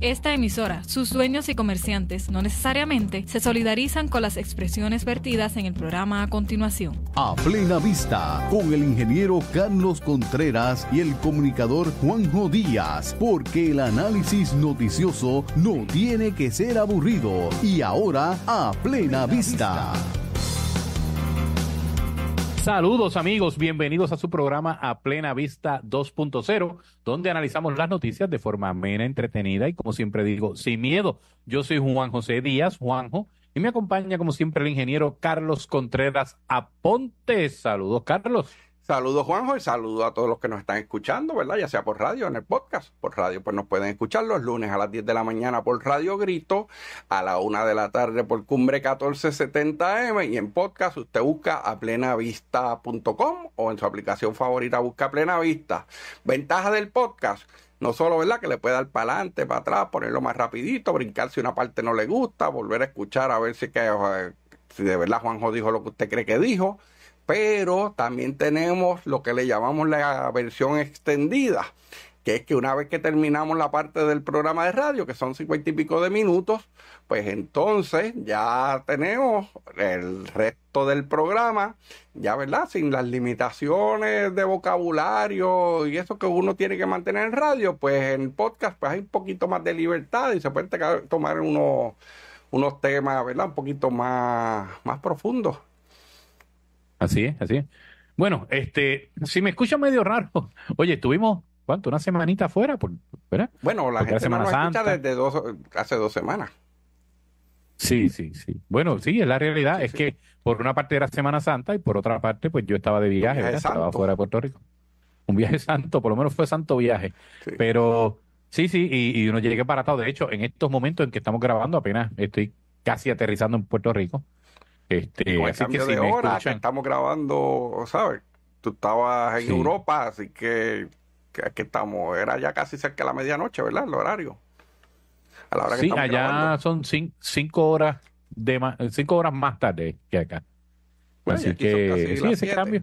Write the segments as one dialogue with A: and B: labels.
A: Esta emisora, sus dueños y comerciantes no necesariamente se solidarizan con las expresiones vertidas en el programa a continuación.
B: A plena vista, con el ingeniero Carlos Contreras y el comunicador Juanjo Díaz, porque el análisis noticioso no tiene que ser aburrido. Y ahora, a plena, vista.
C: Saludos amigos, bienvenidos a su programa A Plena Vista 2.0, donde analizamos las noticias de forma amena, entretenida y como siempre digo, sin miedo. Yo soy Juan José Díaz, Juanjo, y me acompaña como siempre el ingeniero Carlos Contreras
D: Aponte. Saludos Carlos. Saludos Juanjo y saludo a todos los que nos están escuchando, ¿verdad? Ya sea por radio, en el podcast, por radio, pues nos pueden escuchar los lunes a las 10 de la mañana por Radio Grito, a la 1 de la tarde por Cumbre 1470M y en podcast usted busca a plenavista.com o en su aplicación favorita busca Plena Vista. Ventaja del podcast. No solo, ¿verdad? Que le puede dar para adelante, para atrás, ponerlo más rapidito, brincar si una parte no le gusta, volver a escuchar a ver si, que, eh, si de verdad Juanjo dijo lo que usted cree que dijo pero también tenemos lo que le llamamos la versión extendida, que es que una vez que terminamos la parte del programa de radio, que son cincuenta y pico de minutos, pues entonces ya tenemos el resto del programa, ya verdad, sin las limitaciones de vocabulario y eso que uno tiene que mantener en radio, pues en podcast pues hay un poquito más de libertad y se puede tomar unos, temas, ¿verdad? Un poquito más, más profundos
C: Así es, así es. Bueno, este, si me escuchan medio raro, oye, estuvimos, ¿cuánto? Una semanita afuera, por, ¿verdad? Bueno, la semana santa desde
D: dos, hace dos
C: semanas. Sí, sí, sí. Bueno, sí, es la realidad. es que por una parte era Semana Santa y por otra parte, pues yo estaba de viaje, estaba fuera de Puerto Rico. Un viaje santo, por lo menos fue santo viaje. Pero sí, sí, y, y uno llegué todo. De hecho, en estos momentos en que estamos grabando, apenas estoy casi aterrizando en Puerto Rico. Este, así que de
D: estamos grabando, ¿sabes? Tú estabas en Europa, así que, que estamos. Era ya casi cerca de la medianoche, ¿verdad? El horario. A la hora que sí, allá
C: son cinco horas de más, cinco horas más tarde que acá. así que sí, ese cambio.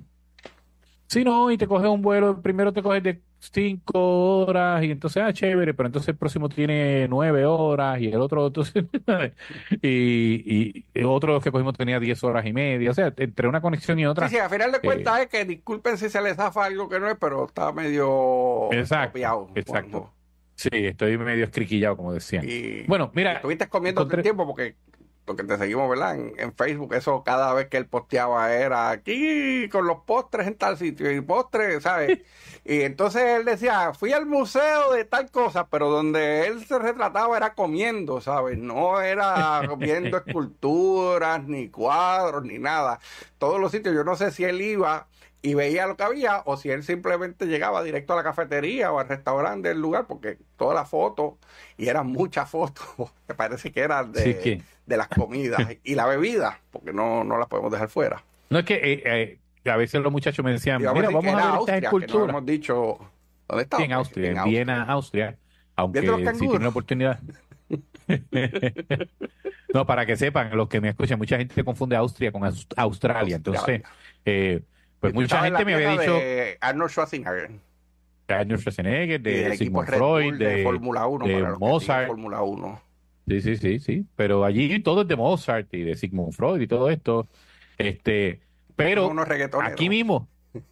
C: Sí, no, y te coges un vuelo, primero te coges de cinco horas y entonces, ah, chévere, pero entonces el próximo tiene nueve horas y el otro, entonces, y, y otro que cogimos tenía diez horas y media, o sea, entre una conexión y otra. Sí, al final de eh, cuentas
D: es que disculpen si se les zafa algo que no es, pero está medio... Exacto, exacto.
C: Sí, estoy medio escriquillado, como decían. Y
D: bueno, mira... Estuviste comiendo todo tiempo porque porque te seguimos, ¿verdad? En, Facebook, eso cada vez que él posteaba era aquí con los postres en tal sitio y postres, ¿sabes? y entonces él decía, fui al museo de tal cosa, pero donde él se retrataba era comiendo, ¿sabes? No era viendo esculturas, ni cuadros, ni nada. Todos los sitios, yo no sé si él iba y veía lo que había o si él simplemente llegaba directo a la cafetería o al restaurante del lugar, porque todas las fotos, y eran muchas fotos, me parece que eran de... Sí, de las comidas y la bebida, porque no, no las podemos dejar fuera.
C: No es que eh, eh, a veces los muchachos me decían, Mira, vamos a ver estas Austria, hemos dicho, ¿dónde está? En Austria, en Viena, Austria. Aunque si tienen la oportunidad. no, para que sepan, los que me escuchan, mucha gente se confunde Austria con Australia. Entonces, eh, pues mucha gente me había dicho.
D: Arnold Schwarzenegger.
C: Arnold Schwarzenegger, de, Sigmund Freud, de, de Fórmula de Fórmula 1. Sí, sí, sí, sí. Pero allí todo es de Mozart y de Sigmund Freud y todo esto. Este, pero aquí mismo,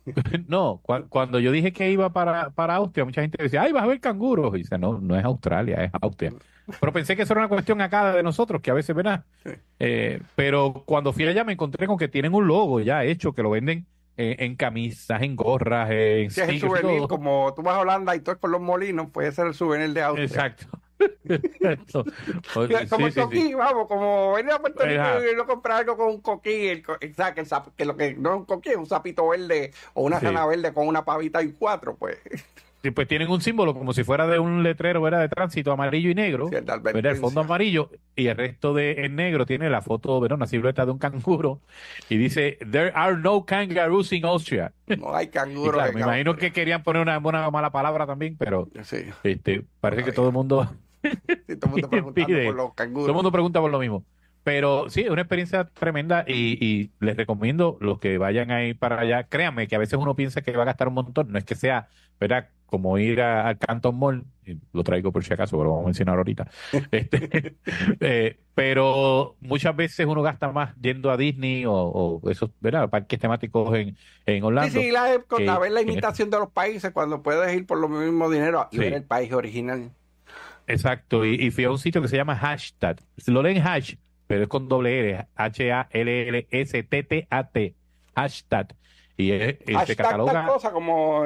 C: no, cuando yo dije que iba para, para, Austria, mucha gente decía, ay, vas a ver canguros. Y dice, no, no es Australia, es Austria. Pero pensé que eso era una cuestión acá de nosotros, que a veces, verás. Eh, pero cuando fui allá me encontré con que tienen un logo ya hecho, que lo venden en camisas, en gorras, en es
D: como tú vas a Holanda y todo es con los molinos, puede ser el souvenir de Austria. Exacto.
C: como coquí,
D: vamos, como venía a Puerto Rico y no comprar algo con un coquí, exacto que lo que no es un coquí, es un sapito verde o una rana verde con una pavita y cuatro, pues.
C: pues tienen un símbolo como si fuera de un letrero era de tránsito amarillo y negro. el fondo amarillo y el resto de en negro tiene la foto, ¿verdad? una silueta de un canguro y dice There are no kangaroos in Austria. No hay canguro. me imagino que querían poner una, una, mala palabra también, pero este, parece que todo el mundo todo el mundo pregunta por lo mismo. Pero sí, es una experiencia tremenda y, les recomiendo los que vayan ahí para allá. Créanme que a veces uno piensa que va a gastar un montón. No es que sea, ¿verdad? Como ir al Canton Mall, lo traigo por si acaso, pero lo vamos a mencionar ahorita. Este, eh, pero muchas veces uno gasta más yendo a Disney o, esos, ¿verdad? Parques temáticos en, en Orlando. Sí, la, con la, imitación
D: de los países cuando puedes ir por lo mismo dinero y ver el país original.
C: Exacto, y, fui a un sitio que se llama Hashtag. Lo leen Hash, pero es con doble R, H-A-L-L-S-T-T-A-T, Hashtag. Y, es, eh, se cataloga.
D: cosa como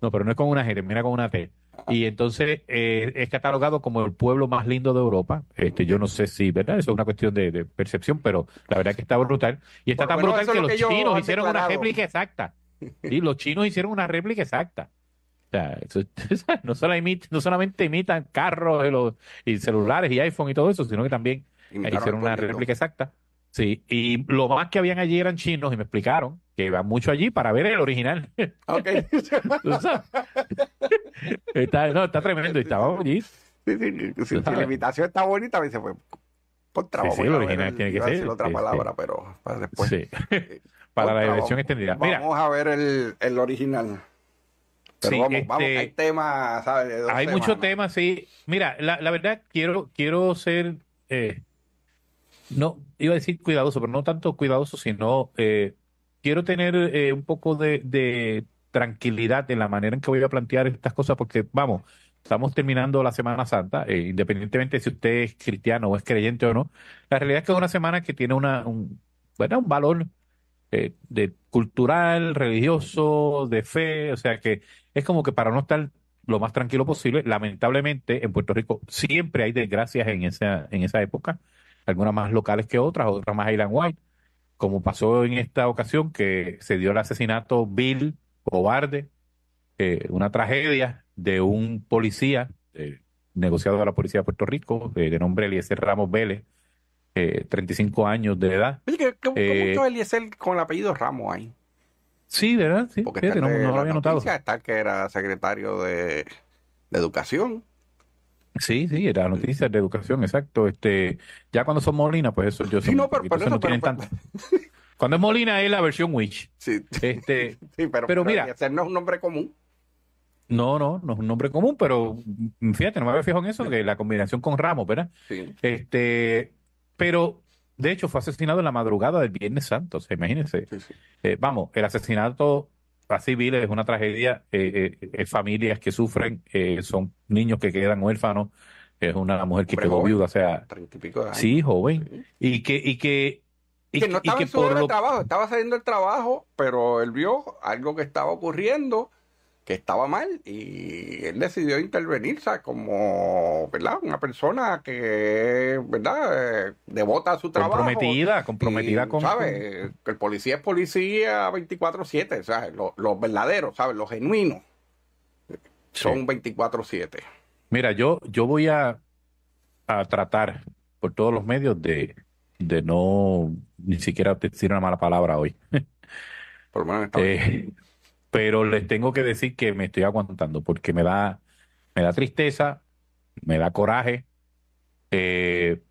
C: no, pero no es con una G, Mira con una T. Y ah. entonces eh, es catalogado como el pueblo más lindo de Europa. Este, yo no sé si, ¿verdad? Eso es una cuestión de, percepción, pero la verdad es que está ah. brutal. Y está tan brutal que, los chinos hicieron una réplica exacta. los chinos hicieron una réplica exacta. no, solo no, solamente imitan carros y, celulares y iPhone y todo eso, sino que también hicieron una réplica exacta. Sí, y lo más que habían allí eran chinos y me explicaron que iban mucho allí para ver el original. Ok. está, no, está tremendo. Y estaba allí. Sí, sí, si la
D: imitación está bonita, me dice, pues, por trabajo. Sí, el original tiene que ser. otra palabra, pero para después. para la elección extendida. vamos a ver el, el original. Pero vamos, vamos, este, hay temas, ¿sabes? Hay muchos temas, sí. Mira, la, verdad,
C: quiero, quiero ser, eh, no, iba a decir cuidadoso, pero no tanto cuidadoso, sino eh, quiero tener eh, un poco de, tranquilidad en la manera en que voy a plantear estas cosas, porque vamos, estamos terminando la Semana Santa, independientemente si usted es cristiano o es creyente o no, la realidad es que es una semana que tiene una, un, bueno, un valor de cultural, religioso, de fe, o sea que es como que para no estar lo más tranquilo posible, lamentablemente en Puerto Rico siempre hay desgracias en esa, en esa época, algunas más locales que otras, otras más island white, como pasó en esta ocasión que se dio el asesinato Bill cobarde, eh, una tragedia de un policía, eh, negociado de la policía de Puerto Rico, eh, de nombre Eliezer Ramos Vélez, 35 años de edad.
D: Oye, ¿qué, mucho Eliezer con el apellido Ramos ahí? Sí, ¿verdad? Sí, Porque fíjate, no, lo había notado. que era secretario de, Educación. Sí, sí, era noticia
C: de educación, exacto. Este, ya cuando son Molina, pues eso yo sí, no, pero,
D: Cuando es Molina es la versión Witch. Sí. Este, sí, pero, mira, hacer no es un nombre común.
C: No, no, no es un nombre común, pero mm, fíjate, no me había fijado en eso, que la combinación con Ramos, ¿verdad? Sí. Este, pero de hecho, fue asesinado en la madrugada del Viernes Santo, imagínense. Eh, vamos, el asesinato a civiles es una tragedia, eh, eh, eh familias que sufren, son niños que quedan huérfanos, es una mujer que pegó viuda, o sea... Sí, joven. Y que... Y que
D: no estaba en trabajo, estaba saliendo del trabajo, pero él vio algo que estaba ocurriendo, que estaba mal y él decidió intervenirse como, ¿verdad? Una persona que, ¿verdad? Eh, devota a su trabajo. Comprometida, comprometida con... ¿Sabes? El policía es policía 24/7, ¿sabes? Los, verdaderos, ¿sabes? Los genuinos son 24/7.
C: Mira, yo, yo voy a, a tratar por todos los medios de, de no ni siquiera decir una mala palabra hoy. Por lo menos eh, pero les tengo que decir que me estoy aguantando porque me da, me da tristeza, me da coraje. Eh,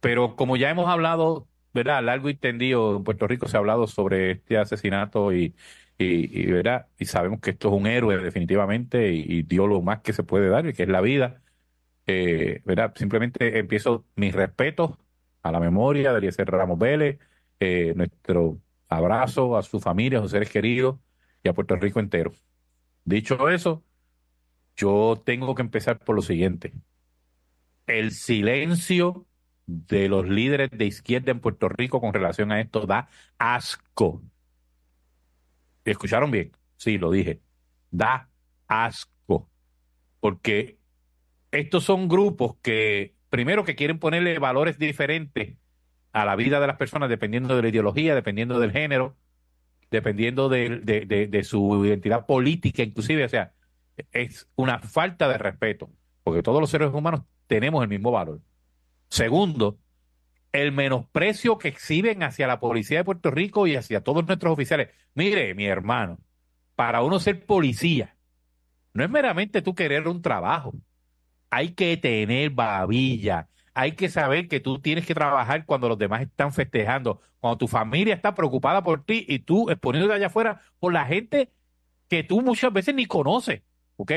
C: pero como ya hemos hablado, ¿verdad? Largo y tendido en Puerto Rico se ha hablado sobre este asesinato y, y, ¿verdad? Y sabemos que esto es un héroe definitivamente y, dio lo más que se puede dar, que es la vida. Eh, ¿verdad? Simplemente empiezo mis respetos a la memoria de Eliezer Ramos Vélez, eh, nuestro abrazo a su familia, a sus seres queridos y a Puerto Rico entero. Dicho eso, yo tengo que empezar por lo siguiente. El silencio de los líderes de izquierda en Puerto Rico con relación a esto da asco. ¿Escucharon bien? Sí, lo dije. Da asco. Porque estos son grupos que, primero, que quieren ponerle valores diferentes a la vida de las personas dependiendo de la ideología, dependiendo del género, dependiendo de, su identidad política inclusive. O sea, es una falta de respeto, porque todos los seres humanos tenemos el mismo valor. Segundo, el menosprecio que exhiben hacia la policía de Puerto Rico y hacia todos nuestros oficiales. Mire, mi hermano, para uno ser policía, no es meramente tú querer un trabajo. Hay que tener babilla, hay que saber que tú tienes que trabajar cuando los demás están festejando, cuando tu familia está preocupada por ti y tú exponiéndote allá afuera por la gente que tú muchas veces ni conoces, ¿ok?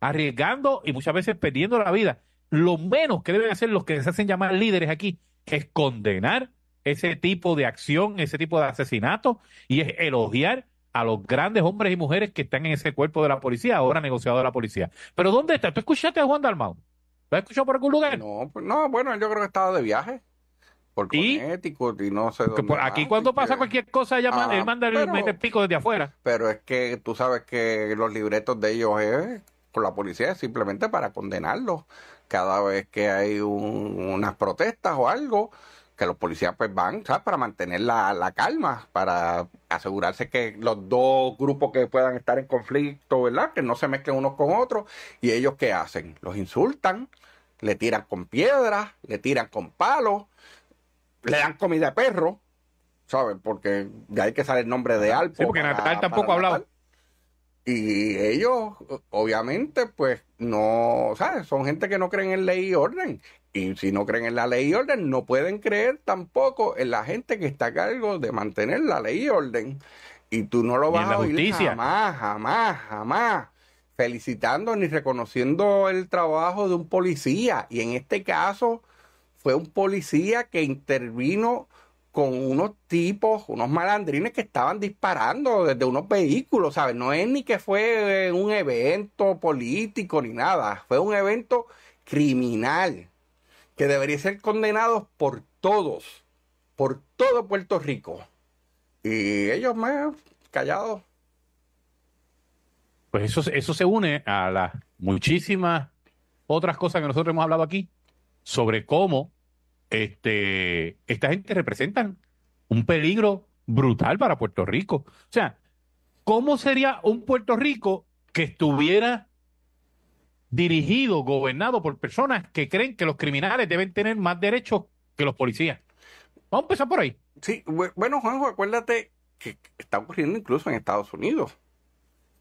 C: Arriesgando y muchas veces perdiendo la vida. Lo menos que deben hacer los que se hacen llamar líderes aquí es condenar ese tipo de acción, ese tipo de asesinato y es elogiar a los grandes hombres y mujeres que están en ese cuerpo de la policía, ahora negociado de la policía. Pero ¿dónde está? Tú escuchaste a Juan Dalmau. ¿Lo has escuchado por
D: algún lugar? No, pues, no, bueno, yo creo que estaba de viaje. Por ¿Sí? y no sé dónde. aquí cuando pasa cualquier cosa, ella él ah, manda el pico desde afuera. Pero es que tú sabes que los libretos de ellos es con la policía es simplemente para condenarlos cada vez que hay unas protestas o algo que los policías pues van, ¿sabes? Para mantener la, calma, para asegurarse que los dos grupos que puedan estar en conflicto, ¿verdad? Que no se mezclen unos con otros. ¿Y ellos qué hacen? Los insultan, le tiran con piedras, le tiran con palos, le dan comida a perro, ¿sabes? Porque de ahí que sale el nombre de Alpo. Sí, porque Natal tampoco hablaba. Y ellos, obviamente, pues no, ¿sabes? Son gente que no creen en ley y orden. Y si no creen en la ley y orden, no pueden creer tampoco en la gente que está a cargo de mantener la ley y orden. Y tú no lo vas a oír jamás, jamás, jamás felicitando ni reconociendo el trabajo de un policía. Y en este caso fue un policía que intervino con unos tipos, unos malandrines que estaban disparando desde unos vehículos, ¿sabes? No es ni que fue eh, un evento político ni nada, fue un evento criminal que debería ser condenados por todos, por todo Puerto Rico. Y ellos más callados.
C: Pues eso, eso se une a las muchísimas otras cosas que nosotros hemos hablado aquí sobre cómo este, esta gente representan un peligro brutal para Puerto Rico. O sea, ¿cómo sería un Puerto Rico que estuviera dirigido, gobernado por personas que creen que los criminales deben tener más derechos que los policías. Vamos a empezar por ahí. Sí,
D: bueno, Juanjo, acuérdate que está ocurriendo incluso en Estados Unidos.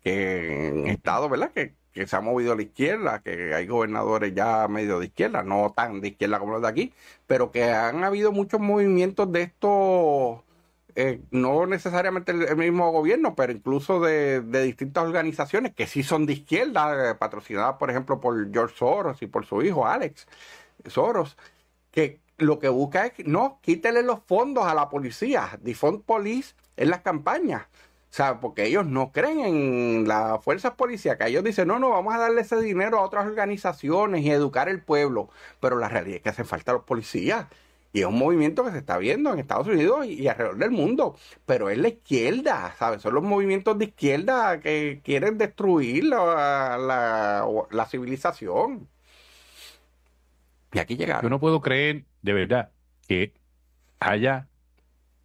D: Que en estados, ¿verdad? Que, que, se ha movido a la izquierda, que hay gobernadores ya medio de izquierda, no tan de izquierda como los de aquí, pero que han habido muchos movimientos de estos eh, no necesariamente el, mismo gobierno, pero incluso de, distintas organizaciones que sí son de izquierda, eh, patrocinadas por ejemplo por George Soros y por su hijo Alex Soros, que lo que busca es, no, quítele los fondos a la policía, defund police en las campañas. O sea, porque ellos no creen en las fuerzas policíacas. Ellos dicen, no, no, vamos a darle ese dinero a otras organizaciones y educar al pueblo. Pero la realidad es que hacen falta los policías y es un movimiento que se está viendo en Estados Unidos y, alrededor del mundo. Pero es la izquierda, ¿sabes? Son los movimientos de izquierda que quieren destruir la, civilización.
C: Y aquí llegamos. Yo no puedo creer, de verdad, que haya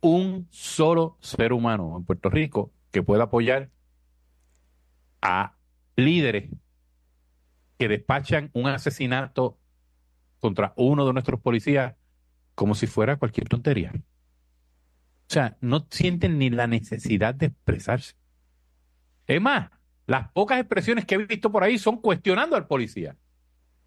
C: un solo ser humano en Puerto Rico que pueda apoyar a líderes que despachan un asesinato contra uno de nuestros policías como si fuera cualquier tontería. O sea, no sienten ni la necesidad de expresarse. Es más, las pocas expresiones que he visto por ahí son cuestionando al policía.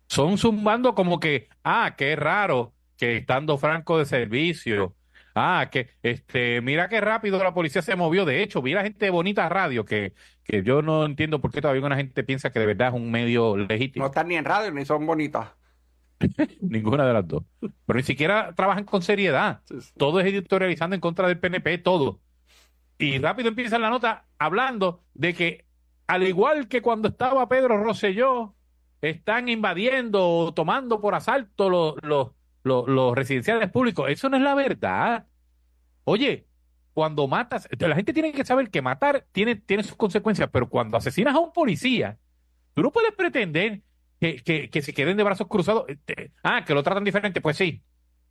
C: Son zumbando como que, ah, qué raro que estando franco de servicio. Ah, que este, mira qué rápido la policía se movió. De hecho, vi la gente bonita Bonita Radio, que, que yo no entiendo por qué todavía una gente piensa que de verdad es un medio legítimo. No están ni en radio ni
D: son bonitas.
C: Ninguna de las dos. Pero ni siquiera trabajan con seriedad. Todo es editorializando en contra del PNP, todo. Y rápido empieza la nota hablando de que, al igual que cuando estaba Pedro Rosselló, están invadiendo o tomando por asalto los, los, residenciales públicos. Eso no es la verdad. Oye, cuando matas, la gente tiene que saber que matar tiene, tiene sus consecuencias, pero cuando asesinas a un policía, tú no puedes pretender que, se queden de brazos cruzados. Este, ah, que lo tratan diferente. Pues sí,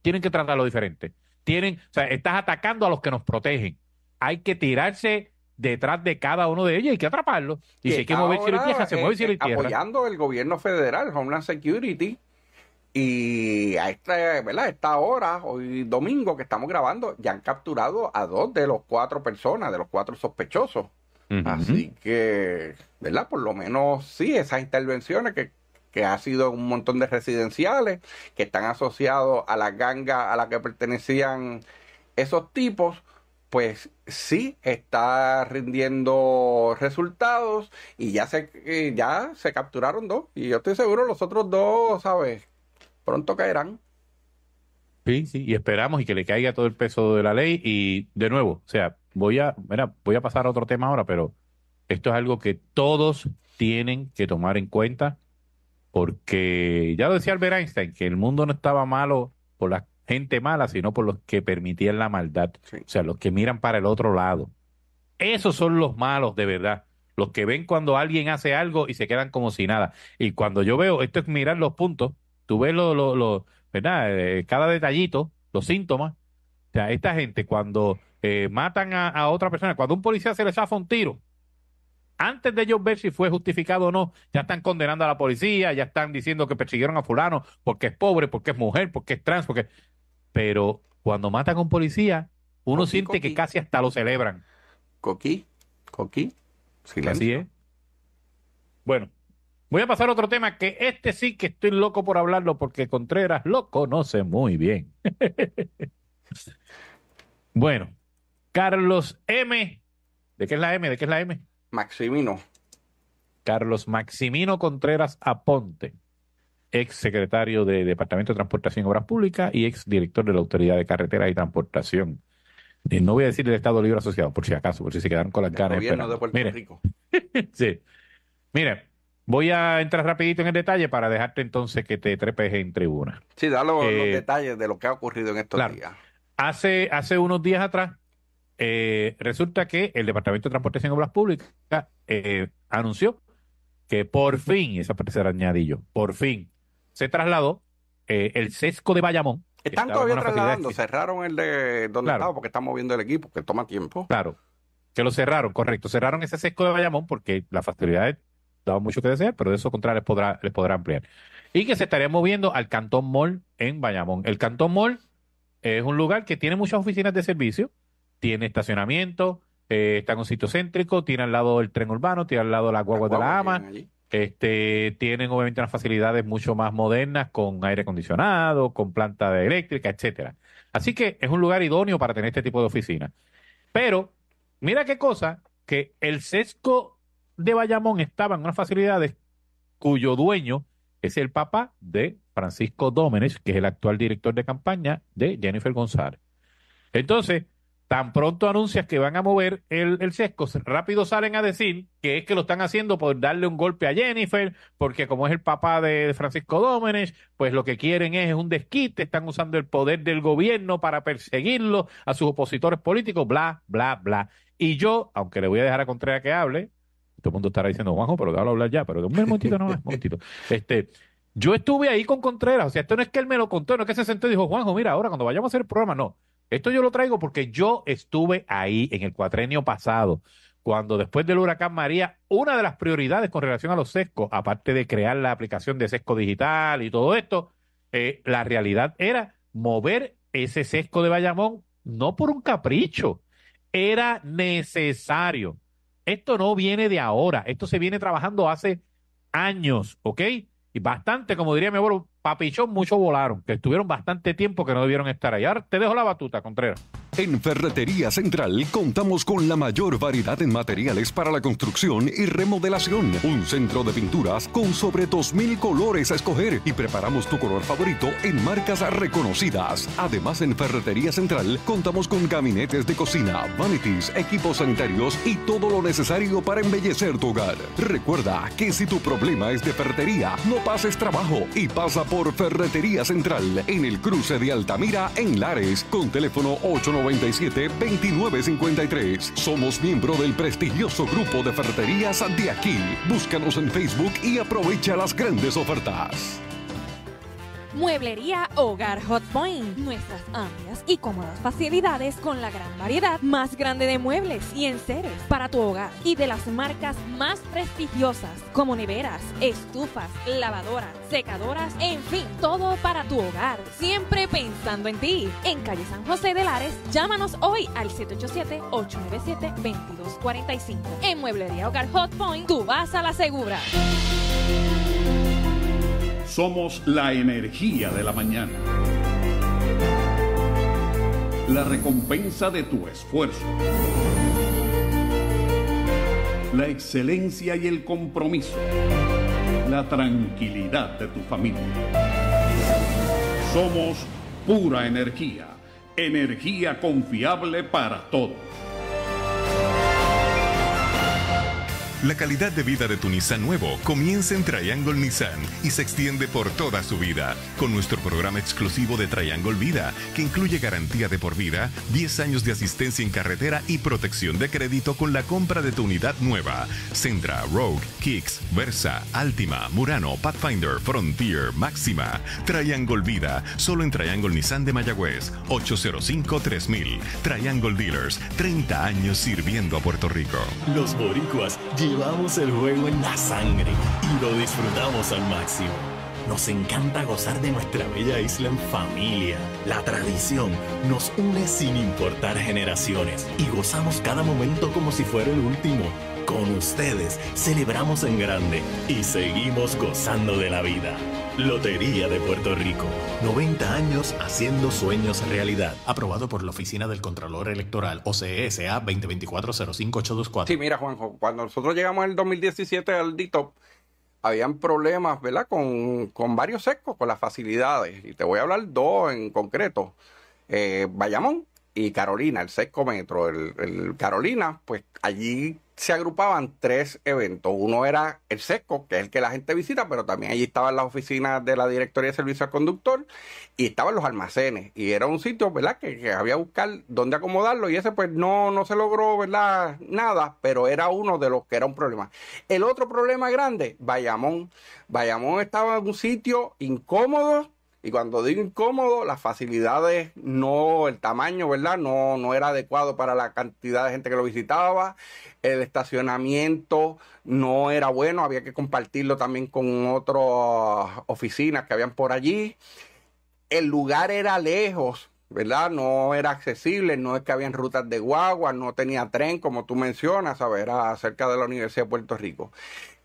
C: tienen que tratarlo diferente. Tienen, estás atacando a los que nos protegen. Hay que tirarse detrás de cada uno de ellos hay que atraparlos. Y, si hay que mover cielo y tierra, se mueve eh, eh, Apoyando
D: el gobierno federal, Homeland Security. Y a esta, ¿verdad? esta hora, hoy domingo que estamos grabando, ya han capturado a dos de los cuatro personas, de los cuatro sospechosos. Así que, ¿verdad? Por lo menos sí, esas intervenciones que que ha sido un montón de residenciales que están asociados a la ganga a la que pertenecían esos tipos, pues sí está rindiendo resultados y ya se, eh, ya se capturaron dos. Y yo estoy seguro los otros dos, ¿sabes? Pronto caerán.
C: Sí, sí, y esperamos y que le caiga todo el peso de la ley. Y de nuevo, o sea, voy a, mira, voy a pasar a otro tema ahora, pero esto es algo que todos tienen que tomar en cuenta porque ya lo decía Albert Einstein, que el mundo no estaba malo por la gente mala, sino por los que permitían la maldad, o sea, los que miran para el otro lado. Esos son los malos de verdad, los que ven cuando alguien hace algo y se quedan como si nada. Y cuando yo veo, esto es mirar los puntos, tú ves lo, ¿verdad? Eh, cada detallito, los síntomas. O sea, esta gente cuando eh, matan a, otra persona, cuando un policía se le zafa un tiro, antes de ellos ver si fue justificado o no, ya están condenando a la policía, ya están diciendo que persiguieron a fulano porque es pobre, porque es mujer, porque es trans, porque... Pero cuando matan con policía, uno siente que casi hasta lo celebran. Coqui coqui, Así es. Bueno, voy a pasar a otro tema que este sí que estoy loco por hablarlo porque Contreras lo conoce muy bien. bueno, Carlos M. ¿De qué es la M? ¿De qué es la M? Maximino. Carlos Maximino Contreras Aponte, ex secretario de Departamento de Transportación y Obras Públicas y ex director de la Autoridad de Carreteras y Transportación. Eh, no voy a decir del Estado Libre Asociado, por si acaso, por si se quedaron con las ganas. Gobierno de Puerto Rico. sí. Mire, voy a entrar rapidito en el detalle para dejarte entonces que te trepes en
D: tribuna. Sí, dale los eh, detalles de lo que ha ocurrido en estos días.
C: Hace, hace unos días atrás, eh, resulta que el Departamento de transporte y Obras Públicas eh, anunció que por fin, esa parte por fin se trasladó eh, el sesco de Bayamón. Están todavía trasladando,
D: cerraron el de donde estaba porque están moviendo el equipo, que toma tiempo.
C: Claro, que lo cerraron, correcto. Cerraron ese sesco de Bayamón porque las facilidades daban mucho que desear, pero de eso contrario podrá, les podrá ampliar. Y que se estaría moviendo al Cantón Mall en Bayamón. El Cantón Mall es un lugar que tiene muchas oficinas de servicio, tiene estacionamiento, eh, está en un sitio céntrico, tiene al lado el tren urbano, tiene al lado la guagua de la AMA. Este, tienen obviamente unas facilidades mucho más modernas con aire acondicionado, con planta eléctrica, etcétera. Así que es un lugar idóneo para tener este tipo de oficina. Pero, mira qué cosa, que el sesco de Bayamón estaba en unas facilidades cuyo dueño es el papá de Francisco Dómenes, que es el actual director de campaña de Jennifer González. Entonces, tan pronto anuncias que van a mover el, el, sesco, rápido salen a decir que es que lo están haciendo por darle un golpe a Jennifer, porque como es el papá de Francisco Dómenes, pues lo que quieren es un desquite, están usando el poder del gobierno para perseguirlo a sus opositores políticos, bla, bla, bla. Y yo, aunque le voy a dejar a Contreras que hable, todo el mundo estará diciendo, Juanjo, pero déjalo hablar ya, pero un momentito, no, un momentito. Este, yo estuve ahí con Contreras, o sea, esto no es que él me lo contó, no es que se sentó y dijo, Juanjo, mira, ahora cuando vayamos a hacer el programa, no esto yo lo traigo porque yo estuve ahí en el cuatrenio pasado, cuando después del huracán María, una de las prioridades con relación a los sescos, aparte de crear la aplicación de sesco digital y todo esto, eh, la realidad era mover ese sesco de Bayamón no por un capricho, era necesario. Esto no viene de ahora, esto se viene trabajando hace años, ¿ok? Y bastante, como diría mi abuelo, papichón mucho volaron, que estuvieron bastante tiempo que no debieron estar allá. te dejo la batuta, Contreras. En Ferretería
E: Central contamos con la mayor variedad en materiales para la construcción y remodelación. Un centro de pinturas con sobre 2.000 colores a escoger y preparamos tu color favorito en marcas reconocidas. Además, en Ferretería Central contamos con gabinetes de cocina, vanities, equipos sanitarios y todo lo necesario para embellecer tu hogar. Recuerda que si tu problema es de ferretería, no pases trabajo y pasa por por Ferretería Central en el cruce de Altamira en Lares con teléfono 897-2953. Somos miembro del prestigioso grupo de ferreterías de Búscanos en Facebook y aprovecha las grandes ofertas.
A: Mueblería Hogar Hot Point. Nuestras amplias y cómodas facilidades con la gran variedad más grande de muebles y enseres para tu hogar y de las marcas más prestigiosas como neveras, estufas, lavadoras, secadoras, en fin, todo para tu hogar. Siempre pensando en ti. En calle San José de Lares, llámanos hoy al 787-897-2245. En Mueblería Hogar Hot Point, tú vas a la segura.
B: Somos la energía de la mañana. La recompensa de tu esfuerzo. La excelencia y el compromiso. La tranquilidad de tu familia. Somos pura energía. Energía confiable para todos. La calidad de vida
E: de tu Nissan nuevo comienza en Triangle Nissan y se extiende por toda su vida con nuestro programa exclusivo de Triangle Vida que incluye garantía de por vida, 10 años de asistencia en carretera y protección de crédito con la compra de tu unidad nueva. Sentra, Rogue, Kicks, Versa, Altima, Murano, Pathfinder, Frontier, Máxima. Triangle Vida, solo en Triangle Nissan de Mayagüez, 805-3000. Triangle Dealers, 30 años sirviendo a Puerto Rico. Los boricuas, llevamos el juego en
C: la sangre y lo disfrutamos al máximo. Nos encanta gozar de nuestra bella isla en familia. La tradición nos une sin importar generaciones y gozamos cada momento como si fuera el último. Con ustedes celebramos en grande y seguimos gozando de la vida. Lotería de Puerto Rico. 90 años haciendo sueños realidad. Aprobado por la Oficina del Contralor Electoral, OCSA 2024-05824. Sí,
D: mira, Juanjo, cuando nosotros llegamos en el 2017 al DITOP, habían problemas, ¿verdad?, con, varios secos, con las facilidades. Y te voy a hablar dos en concreto. Eh, Bayamón y Carolina, el seco metro. Carolina, pues allí se agrupaban tres eventos. Uno era el Seco, que es el que la gente visita, pero también allí estaban las oficinas de la Directoría de Servicio al Conductor y estaban los almacenes. Y era un sitio, ¿verdad?, que, había que buscar dónde acomodarlo y ese pues no, no se logró, ¿verdad?, nada, pero era uno de los que era un problema. El otro problema grande, Bayamón. Bayamón estaba en un sitio incómodo y cuando digo incómodo, las facilidades no, el tamaño, ¿verdad? No, no era adecuado para la cantidad de gente que lo visitaba. El estacionamiento no era bueno, había que compartirlo también con otras oficinas que habían por allí. El lugar era lejos, ¿verdad? No era accesible, no es que habían rutas de guagua, no tenía tren, como tú mencionas, a ver cerca de la Universidad de Puerto Rico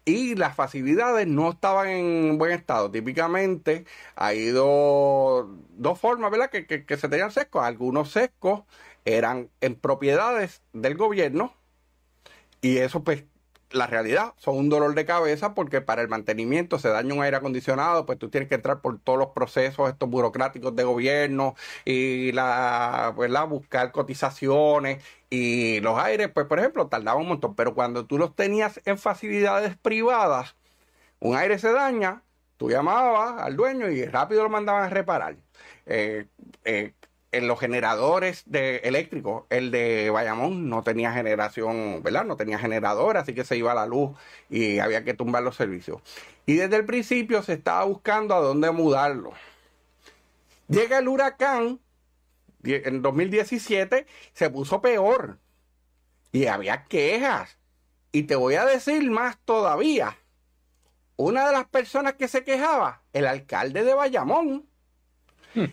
D: y las facilidades no estaban en buen estado. Típicamente hay dos formas, ¿verdad? Que, que, se tenían sescos. Algunos sescos eran en propiedades del gobierno y eso pues la realidad son un dolor de cabeza porque para el mantenimiento se daña un aire acondicionado, pues tú tienes que entrar por todos los procesos estos burocráticos de gobierno y la, buscar cotizaciones y los aires, pues, por ejemplo, tardaban un montón. Pero cuando tú los tenías en facilidades privadas, un aire se daña, tú llamabas al dueño y rápido lo mandaban a reparar. Eh, eh, en los generadores de eléctricos, el de Bayamón no tenía generación, ¿verdad? No tenía generador, así que se iba la luz y había que tumbar los servicios. Y desde el principio se estaba buscando a dónde mudarlo. Llega el huracán en 2017 se puso peor y había quejas. Y te voy a decir más todavía. Una de las personas que se quejaba, el alcalde de Bayamón. Hmm.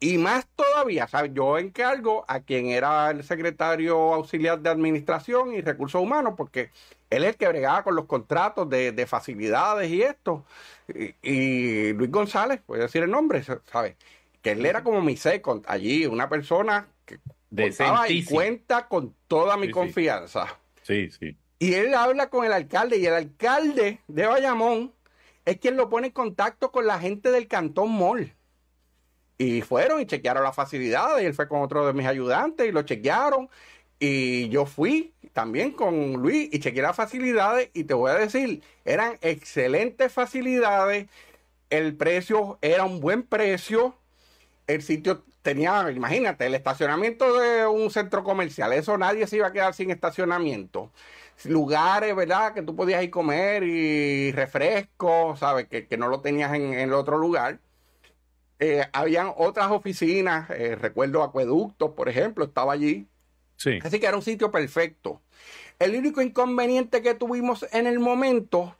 D: Y más todavía, ¿sabes? yo encargo a quien era el secretario auxiliar de Administración y Recursos Humanos, porque él es el que bregaba con los contratos de, facilidades y esto. Y, y, Luis González, voy a decir el nombre, ¿sabes? que él era como mi second allí, una persona que estaba y cuenta con toda mi confianza. Sí. sí, Y él habla con el alcalde y el alcalde de Bayamón es quien lo pone en contacto con la gente del Cantón Mall. Y fueron y chequearon las facilidades. Y él fue con otro de mis ayudantes y lo chequearon. Y yo fui también con Luis y chequeé las facilidades. Y te voy a decir, eran excelentes facilidades. El precio era un buen precio el sitio tenía, imagínate, el estacionamiento de un centro comercial, eso nadie se iba a quedar sin estacionamiento. Lugares, ¿verdad? Que tú podías ir a comer y refrescos, ¿sabes? Que, no lo tenías en, el otro lugar. Eh, habían otras oficinas, eh, recuerdo Acueductos, por ejemplo, estaba allí. Sí. Así que era un sitio perfecto. El único inconveniente que tuvimos en el momento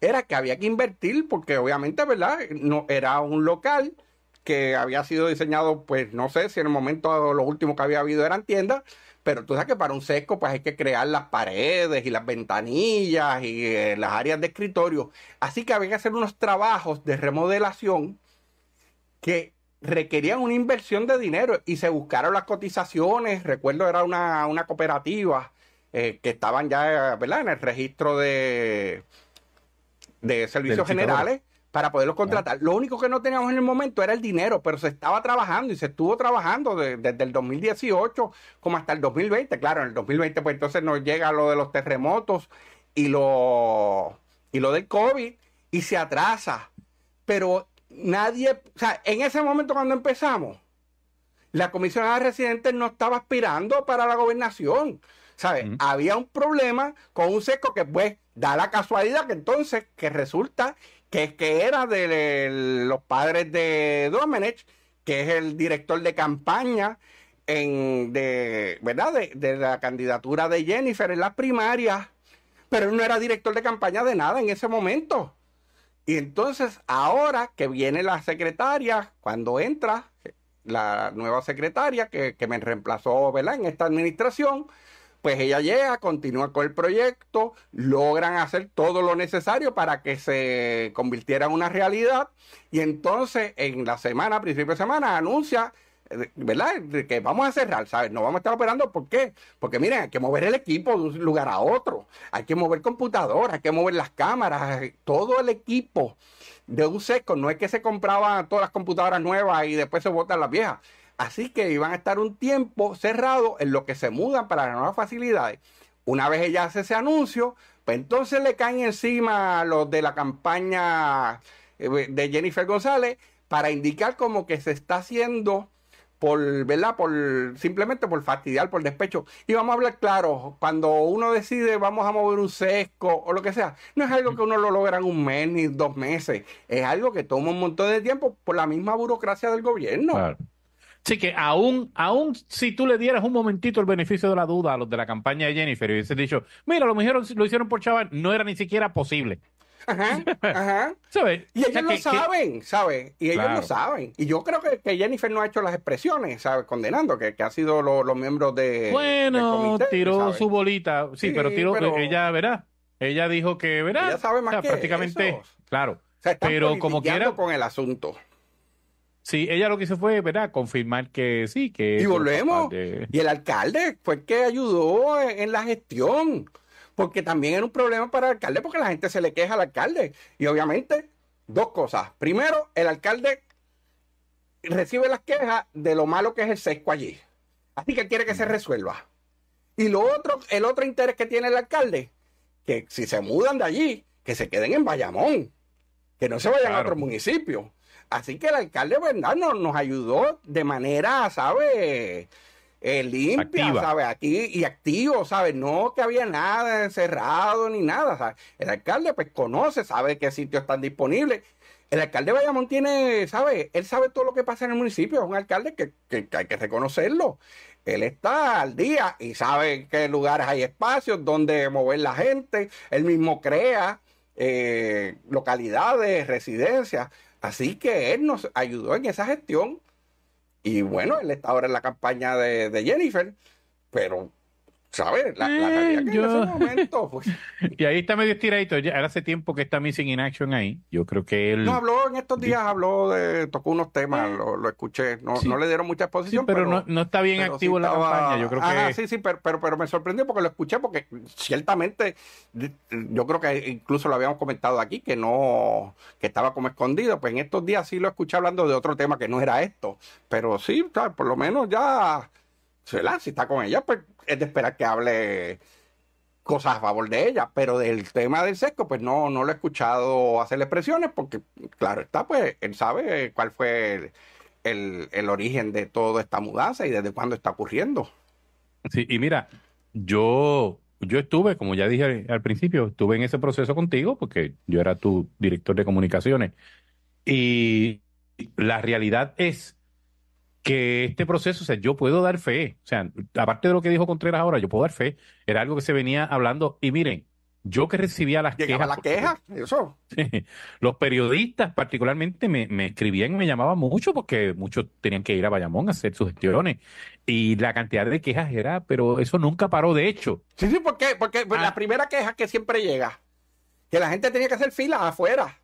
D: era que había que invertir, porque obviamente, ¿verdad? No, era un local que había sido diseñado, pues no sé si en el momento lo último que había habido eran tiendas, pero tú sabes que para un sesco pues hay que crear las paredes y las ventanillas y eh, las áreas de escritorio. Así que había que hacer unos trabajos de remodelación que requerían una inversión de dinero y se buscaron las cotizaciones. Recuerdo era una, cooperativa eh, que estaban ya ¿verdad? en el registro de, de servicios generales para poderlos contratar. Lo único que no teníamos en el momento era el dinero, pero se estaba trabajando y se estuvo trabajando desde el 2018 como hasta el 2020. Claro, en el 2020 pues entonces nos llega lo de los terremotos y lo, y lo del COVID y se atrasa. Pero nadie, o sea, en ese momento cuando empezamos, la Comisión de Residentes no estaba aspirando para la gobernación. ¿Sabes? Había un problema con un seco que pues da la casualidad que entonces que resulta que, era de, los padres de Domenech, que es el director de campaña en, de, ¿verdad? De, la candidatura de Jennifer en las primarias, pero él no era director de campaña de nada en ese momento. Y entonces ahora que viene la secretaria, cuando entra la nueva secretaria que, me reemplazó en esta administración, pues ella llega, continúa con el proyecto, logran hacer todo lo necesario para que se convirtiera en una realidad y entonces en la semana, principio de semana, anuncia eh, ¿verdad? Que vamos a cerrar, ¿sabes? No vamos a estar operando, ¿por qué? Porque miren, hay que mover el equipo de un lugar a otro, hay que mover computadoras, hay que mover las cámaras, eh, todo el equipo de un seco, no es que se compraban todas las computadoras nuevas y después se botan las viejas, Así que iban a estar un tiempo cerrado en lo que se mudan para las nuevas facilidades. Una vez ella hace ese anuncio, pues entonces le caen encima los de la campaña eh, de Jennifer González para indicar como que se está haciendo por, ¿verdad? Por, simplemente por fastidiar, por despecho. Y vamos a hablar claro, cuando uno decide vamos a mover un sesco o lo que sea, no es algo que uno lo logra en un mes ni dos meses, es algo que toma un montón de tiempo por la misma burocracia del gobierno. Claro.
C: Así que aún, aún si tú le dieras un momentito el beneficio de la duda a los de la campaña de Jennifer y hubiese dicho, mira, lo hicieron, lo hicieron por chaval, no era ni siquiera posible.
D: Ajá, ajá. ¿Sabe? Y ellos lo saben, ¿sabes? Y ellos lo saben. Y yo creo que, Jennifer no ha hecho las expresiones, ¿sabes? Condenando, que, ha sido los miembros de. Bueno, tiró
C: su bolita. Sí, pero tiró. Ella, verá. Ella dijo que, verá. Ella sabe más que prácticamente. Claro. pero como quiera. con el asunto. Sí, ella lo que hizo fue, ¿verdad? Confirmar que sí, que... Y volvemos.
D: Y el alcalde fue el que ayudó en, la gestión, porque también era un problema para el alcalde, porque la gente se le queja al alcalde. Y obviamente, dos cosas. Primero, el alcalde recibe las quejas de lo malo que es el sesco allí. Así que quiere que se resuelva. Y lo otro, el otro interés que tiene el alcalde, que si se mudan de allí, que se queden en Bayamón, que no se vayan a otro municipio. Así que el alcalde, ¿verdad? Pues, nos, ayudó de manera, ¿sabes? Eh, limpia, ¿sabes? Aquí y activo, ¿sabes? No que había nada cerrado ni nada, El alcalde pues conoce, sabe qué sitios están disponibles. El alcalde de tiene, ¿sabes? Él sabe todo lo que pasa en el municipio, es un alcalde que, hay que reconocerlo. Él está al día y sabe en qué lugares hay espacios, donde mover la gente. Él mismo crea eh, localidades, residencias. Así que él nos ayudó en esa gestión. Y bueno, él está ahora en la campaña de, Jennifer, pero ¿Sabes? La, la eh, que en ese momento, pues.
C: Y ahí está medio estiradito. Ya, hace tiempo que está Missing in Action ahí. Yo creo que él. No, habló
D: en estos días, habló de. tocó unos temas, eh, lo, escuché. No, le dieron mucha exposición. pero, no, no, está bien activo la campaña. Yo creo que... Ah, sí, sí, pero, pero, me sorprendió porque lo escuché, porque ciertamente yo creo que incluso lo habíamos comentado aquí, que no. que estaba como escondido. Pues en estos días sí lo escuché hablando de otro tema que no era esto. Pero sí, por lo menos ya si está con ella, pues es de esperar que hable cosas a favor de ella, pero del tema del sexo, pues no, no lo he escuchado hacerle expresiones, porque claro está, pues él sabe cuál fue el, origen de toda esta mudanza y desde cuándo está ocurriendo. Sí, y mira,
C: yo, yo estuve, como ya dije al principio, estuve en ese proceso contigo, porque yo era tu director de comunicaciones, y la realidad es que este proceso, o sea, yo puedo dar fe, o sea, aparte de lo que dijo Contreras ahora, yo puedo dar fe, era algo que se venía hablando y miren, yo que recibía las quejas. las quejas, Los periodistas particularmente me, escribían y me llamaban mucho porque muchos tenían que ir a Bayamón a hacer sus gestiones. Y la cantidad de quejas era, pero eso
D: nunca paró, de hecho. Sí, sí, porque, porque pues, la ah. primera queja que siempre llega, que la gente tenía que hacer fila afuera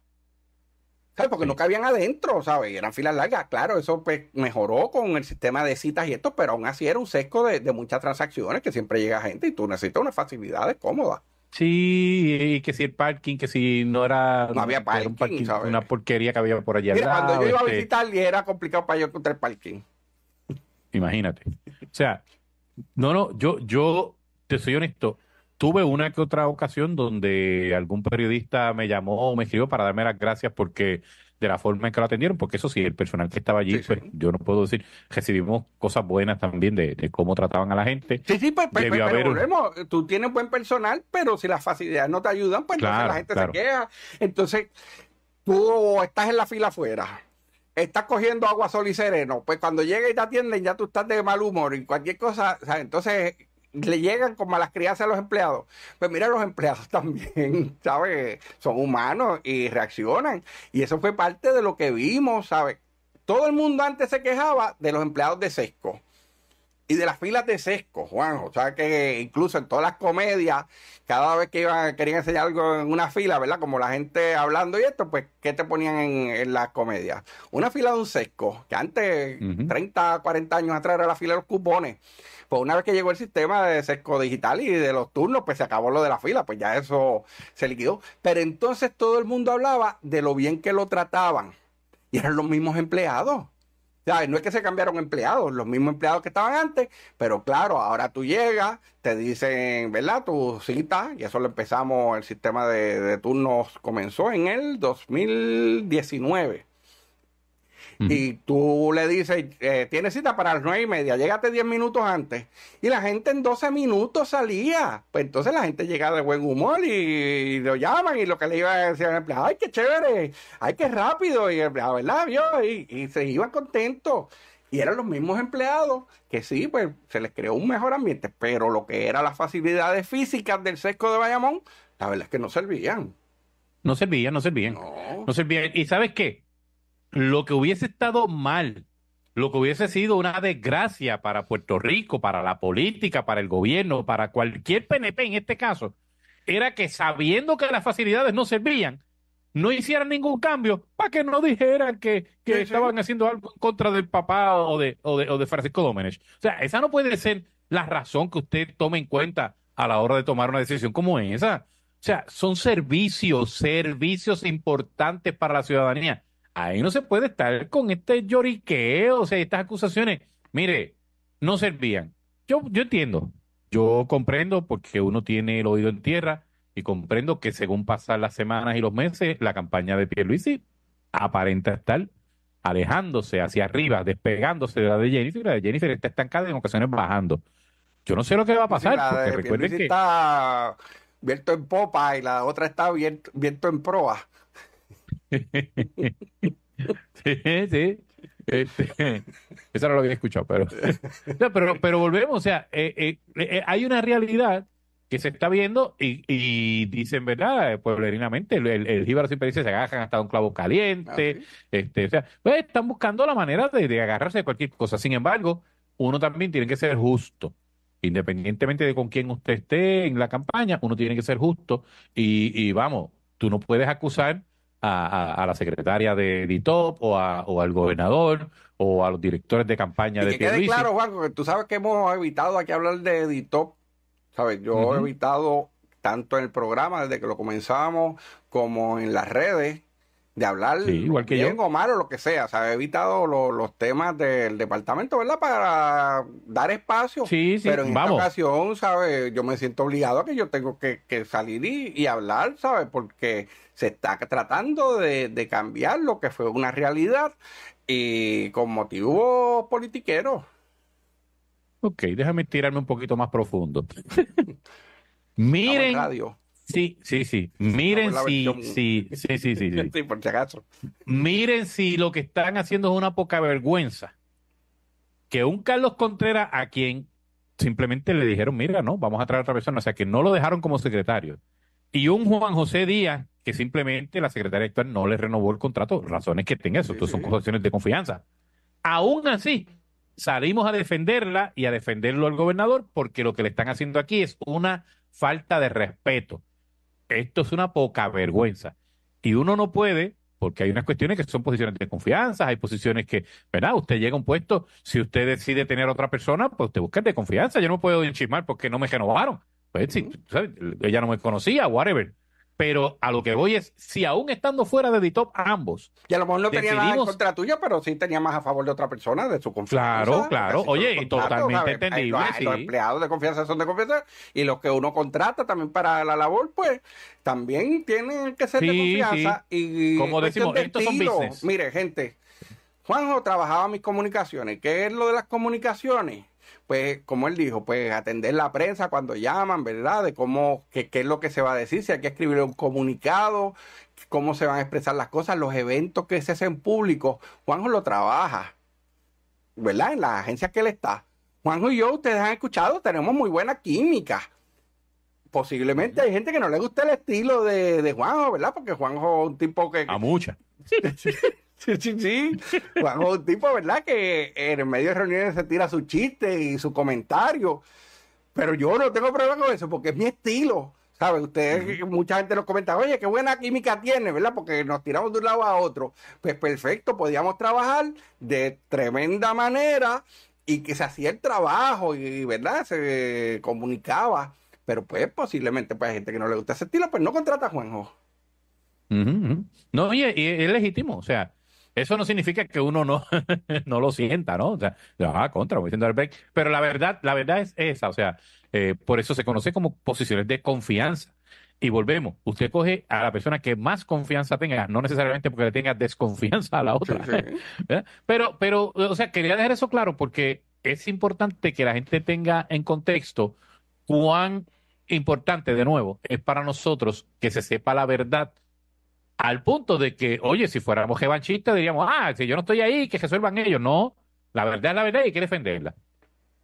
D: ¿sabes? Porque no cabían adentro, ¿sabes? Eran filas largas, claro, eso pues, mejoró con el sistema de citas y esto, pero aún así era un sesgo de, muchas transacciones que siempre llega gente y tú necesitas unas facilidades cómoda.
C: Sí, y que si el parking, que si no era, no había parking, una porquería que había por allá. Mira, cuando yo iba a este
D: visitar y era complicado para yo encontrar el parking.
C: Imagínate. O sea, no, no, yo, yo te soy honesto, tuve una que otra ocasión donde algún periodista me llamó o me escribió para darme las gracias porque de la forma en que lo atendieron, porque eso sí, el personal que estaba allí, pues, yo no puedo decir, recibimos cosas buenas también de, cómo trataban a la gente. Sí, sí, pues, pues, pero,
D: pero, tú tienes buen personal, pero si las facilidades no te ayudan, pues la gente se queja. Entonces, tú estás en la fila afuera estás cogiendo agua sol y sereno, pues cuando llega y te atienden ya tú estás de mal humor y cualquier cosa, o entonces le llegan como a las crianzas a los empleados. Pues mira, los empleados también, ¿sabes? Son humanos y reaccionan. Y eso fue parte de lo que vimos, ¿sabes? Todo el mundo antes se quejaba de los empleados de Sesco y de las filas de sesco, Juan. O sea que incluso en todas las comedias, cada vez que iban, querían enseñar algo en una fila, ¿verdad? Como la gente hablando y esto, pues, ¿qué te ponían en, las comedias? Una fila de un sesco, que antes, 30, 40 años atrás, era la fila de los cupones. Pues una vez que llegó el sistema de sesco digital y de los turnos, pues se acabó lo de la fila, pues ya eso se liquidó. Pero entonces todo el mundo hablaba de lo bien que lo trataban. Y eran los mismos empleados no es que se cambiaron empleados, los mismos empleados que estaban antes, pero claro, ahora tú llegas, te dicen, ¿verdad? Tu cita, y eso lo empezamos, el sistema de, de turnos comenzó en el 2019. Y tú le dices, eh, tienes cita para las nueve y media, llégate diez minutos antes. Y la gente en doce minutos salía. Pues entonces la gente llegaba de buen humor y, lo llaman y lo que le iba a decir al empleado, ay, qué chévere, ay, qué rápido. Y el empleado, ¿verdad? Vio? Y, se iban contentos. Y eran los mismos empleados que sí, pues se les creó un mejor ambiente, pero lo que era las facilidades físicas del sesco de Bayamón, la verdad es que no servían.
C: No servían, no servían. no servían. ¿Y sabes qué? lo que hubiese estado mal, lo que hubiese sido una desgracia para Puerto Rico, para la política, para el gobierno, para cualquier PNP en este caso, era que sabiendo que las facilidades no servían, no hicieran ningún cambio para que no dijeran que, estaban haciendo algo en contra del papá o de, o de Francisco Domenech. O sea, esa no puede ser la razón que usted tome en cuenta a la hora de tomar una decisión como esa. O sea, son servicios, servicios importantes para la ciudadanía ahí no se puede estar con este lloriqueo, o sea, estas acusaciones. Mire, no servían. Yo, yo entiendo, yo comprendo porque uno tiene el oído en tierra y comprendo que según pasan las semanas y los meses, la campaña de Pierluisi aparenta estar alejándose hacia arriba, despegándose de la de Jennifer. La de Jennifer está estancada y en ocasiones bajando. Yo no sé lo que va a pasar. porque recuerden que...
D: está viento en popa y la otra está viento en proa.
C: sí, este, eso no lo había escuchado, pero, pero, pero volvemos, o sea, eh, eh, eh, hay una realidad que se está viendo y, dicen, ¿verdad? Pueblerinamente, el, el, jíbaro siempre dice, se agarran hasta un clavo caliente, ah, este, o sea, pues, están buscando la manera de, agarrarse de cualquier cosa. Sin embargo, uno también tiene que ser justo independientemente de con quién usted esté en la campaña, uno tiene que ser justo y, vamos, tú no puedes acusar a, la secretaria de DITOP o, o al gobernador o a los directores de campaña de que quede claro,
D: Juan, que tú sabes que hemos evitado aquí hablar de DITOP. ¿Sabes? Yo he evitado tanto en el programa desde que lo comenzamos como en las redes de hablar bien yo. o mal o lo que sea. O he evitado los temas del departamento, ¿verdad? Para dar espacio. Sí, Pero en esta ocasión, ¿sabes? Yo me siento obligado a que yo tengo que, salir y, hablar, ¿sabes? Porque se está tratando de, de, cambiar lo que fue una realidad y con motivos politiqueros.
C: Ok, déjame tirarme un poquito más profundo. Miren. Sí, sí, sí. Miren si, sí,
D: sí, sí, sí, por
C: Miren si lo que están haciendo es una poca vergüenza. Que un Carlos Contreras, a quien simplemente le dijeron, mira, no, vamos a traer a otra persona. O sea, que no lo dejaron como secretario. Y un Juan José Díaz, que simplemente la secretaria actual no le renovó el contrato. Razones que tenga eso. son cuestiones de confianza. Aún así, salimos a defenderla y a defenderlo al gobernador porque lo que le están haciendo aquí es una falta de respeto esto es una poca vergüenza. Y uno no puede, porque hay unas cuestiones que son posiciones de confianza, hay posiciones que, ¿verdad? Usted llega a un puesto, si usted decide tener otra persona, pues te busca de confianza. Yo no puedo enchismar porque no me renovaron. Pues ella no me conocía, whatever. Pero a lo que voy es, si aún estando fuera de DITOP ambos. Y a lo mejor no tenía nada contra
D: tuya, pero sí tenía más a favor de otra persona, de su confianza. Claro, claro. Oye, y totalmente entendible. los, empleados de confianza son de confianza y los que uno contrata también para la labor, pues también tienen que ser de confianza. Y Como decimos, estos son business. Mire, gente, Juanjo trabajaba mis comunicaciones. ¿Qué es lo de las comunicaciones? pues, como él dijo, pues atender la prensa cuando llaman, ¿verdad? De cómo, qué, es lo que se va a decir, si hay que escribir un comunicado, cómo se van a expresar las cosas, los eventos que se hacen públicos. Juanjo lo trabaja, ¿verdad? En las agencias que él está. Juanjo y yo, ustedes han escuchado, tenemos muy buena química posiblemente hay gente que no le gusta el estilo de, de Juanjo, ¿verdad? Porque Juanjo es un tipo que... A sí. Sí, sí, sí. Juanjo es un tipo, ¿verdad? Que en medio de reuniones se tira su chiste y su comentario. Pero yo no tengo problema con eso porque es mi estilo. ¿Sabe? Ustedes, mucha gente nos comenta, oye, qué buena química tiene, ¿verdad? Porque nos tiramos de un lado a otro. Pues perfecto, podíamos trabajar de tremenda manera y que se hacía el trabajo y, ¿verdad? Se comunicaba. Pero pues posiblemente para pues, gente que no le gusta ese estilo, pues no contrata a Juanjo.
C: No, oye, es legítimo, o sea, eso no significa que uno no, no lo sienta, ¿no? O sea, ah, contra, voy diciendo break. Pero la verdad, la verdad es esa, o sea, eh, por eso se conoce como posiciones de confianza. Y volvemos, usted coge a la persona que más confianza tenga, no necesariamente porque le tenga desconfianza a la otra. Pero, pero, o sea, quería dejar eso claro porque es importante que la gente tenga en contexto cuán importante, de nuevo, es para nosotros que se sepa la verdad al punto de que, oye, si fuéramos revanchistas, diríamos, ah, si yo no estoy ahí, que resuelvan ellos. No, la verdad es la verdad y hay que defenderla.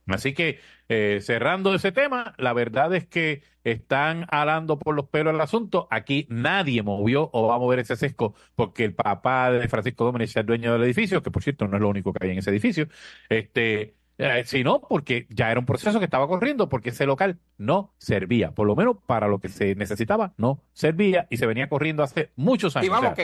C: Así que, eh, cerrando ese tema, la verdad es que están alando por los pelos el asunto. Aquí nadie movió o va a mover ese sesco porque el papá de Francisco Domínguez es dueño del edificio, que por cierto no es lo único que hay en ese edificio. Este, eh, si no, porque ya era un proceso que estaba corriendo, porque ese local no servía, por lo menos para lo que se necesitaba, no servía y se venía corriendo hace
D: muchos años. Y vamos,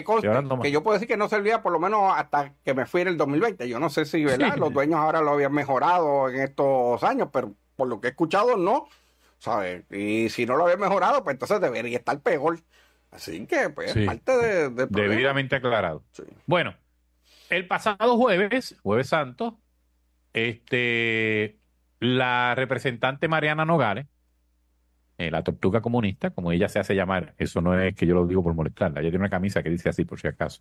D: que yo puedo decir que no servía por lo menos hasta que me fui en el 2020. Yo no sé si los dueños ahora lo habían mejorado en estos años, pero por lo que he escuchado, no. Y si no lo habían mejorado, pues entonces debería estar peor. Así que, pues, parte de, Debidamente aclarado. Bueno,
C: el pasado jueves, Jueves Santo, este, la representante Mariana Nogales, eh, la tortuga comunista, como ella se hace llamar, eso no es que yo lo digo por molestarla, ella tiene una camisa que dice así por si acaso,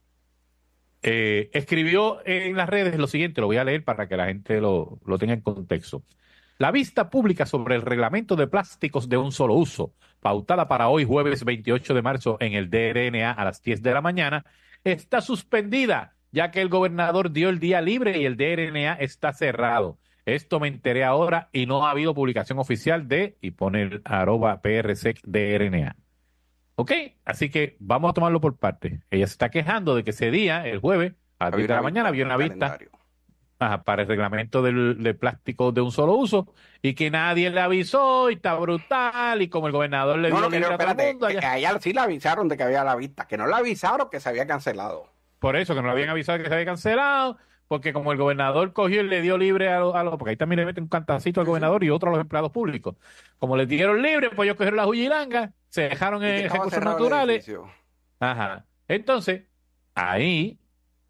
C: eh, escribió en las redes lo siguiente, lo voy a leer para que la gente lo, lo tenga en contexto. La vista pública sobre el reglamento de plásticos de un solo uso, pautada para hoy jueves 28 de marzo en el DRNA a las 10 de la mañana, está suspendida ya que el gobernador dio el día libre y el DRNA está cerrado. Esto me enteré ahora y no ha habido publicación oficial de, y poner arroba PRSEC DRNA. Ok, así que vamos a tomarlo por parte. Ella se está quejando de que ese día, el jueves, a las de la mañana, había una vista para el reglamento del, plástico de un solo uso y que nadie le avisó y está brutal. Y como el gobernador le dijo no, que no, espérate,
D: a sí la avisaron de que había la vista, que no la avisaron que se había cancelado.
C: Por eso, que nos habían avisado que se había cancelado, porque como el gobernador cogió y le dio libre a los... porque ahí también le meten un cantacito al gobernador y otro a los empleados públicos. Como le dieron libre, pues ellos cogieron las huyilangas, se dejaron en recursos naturales. Ajá. Entonces, ahí...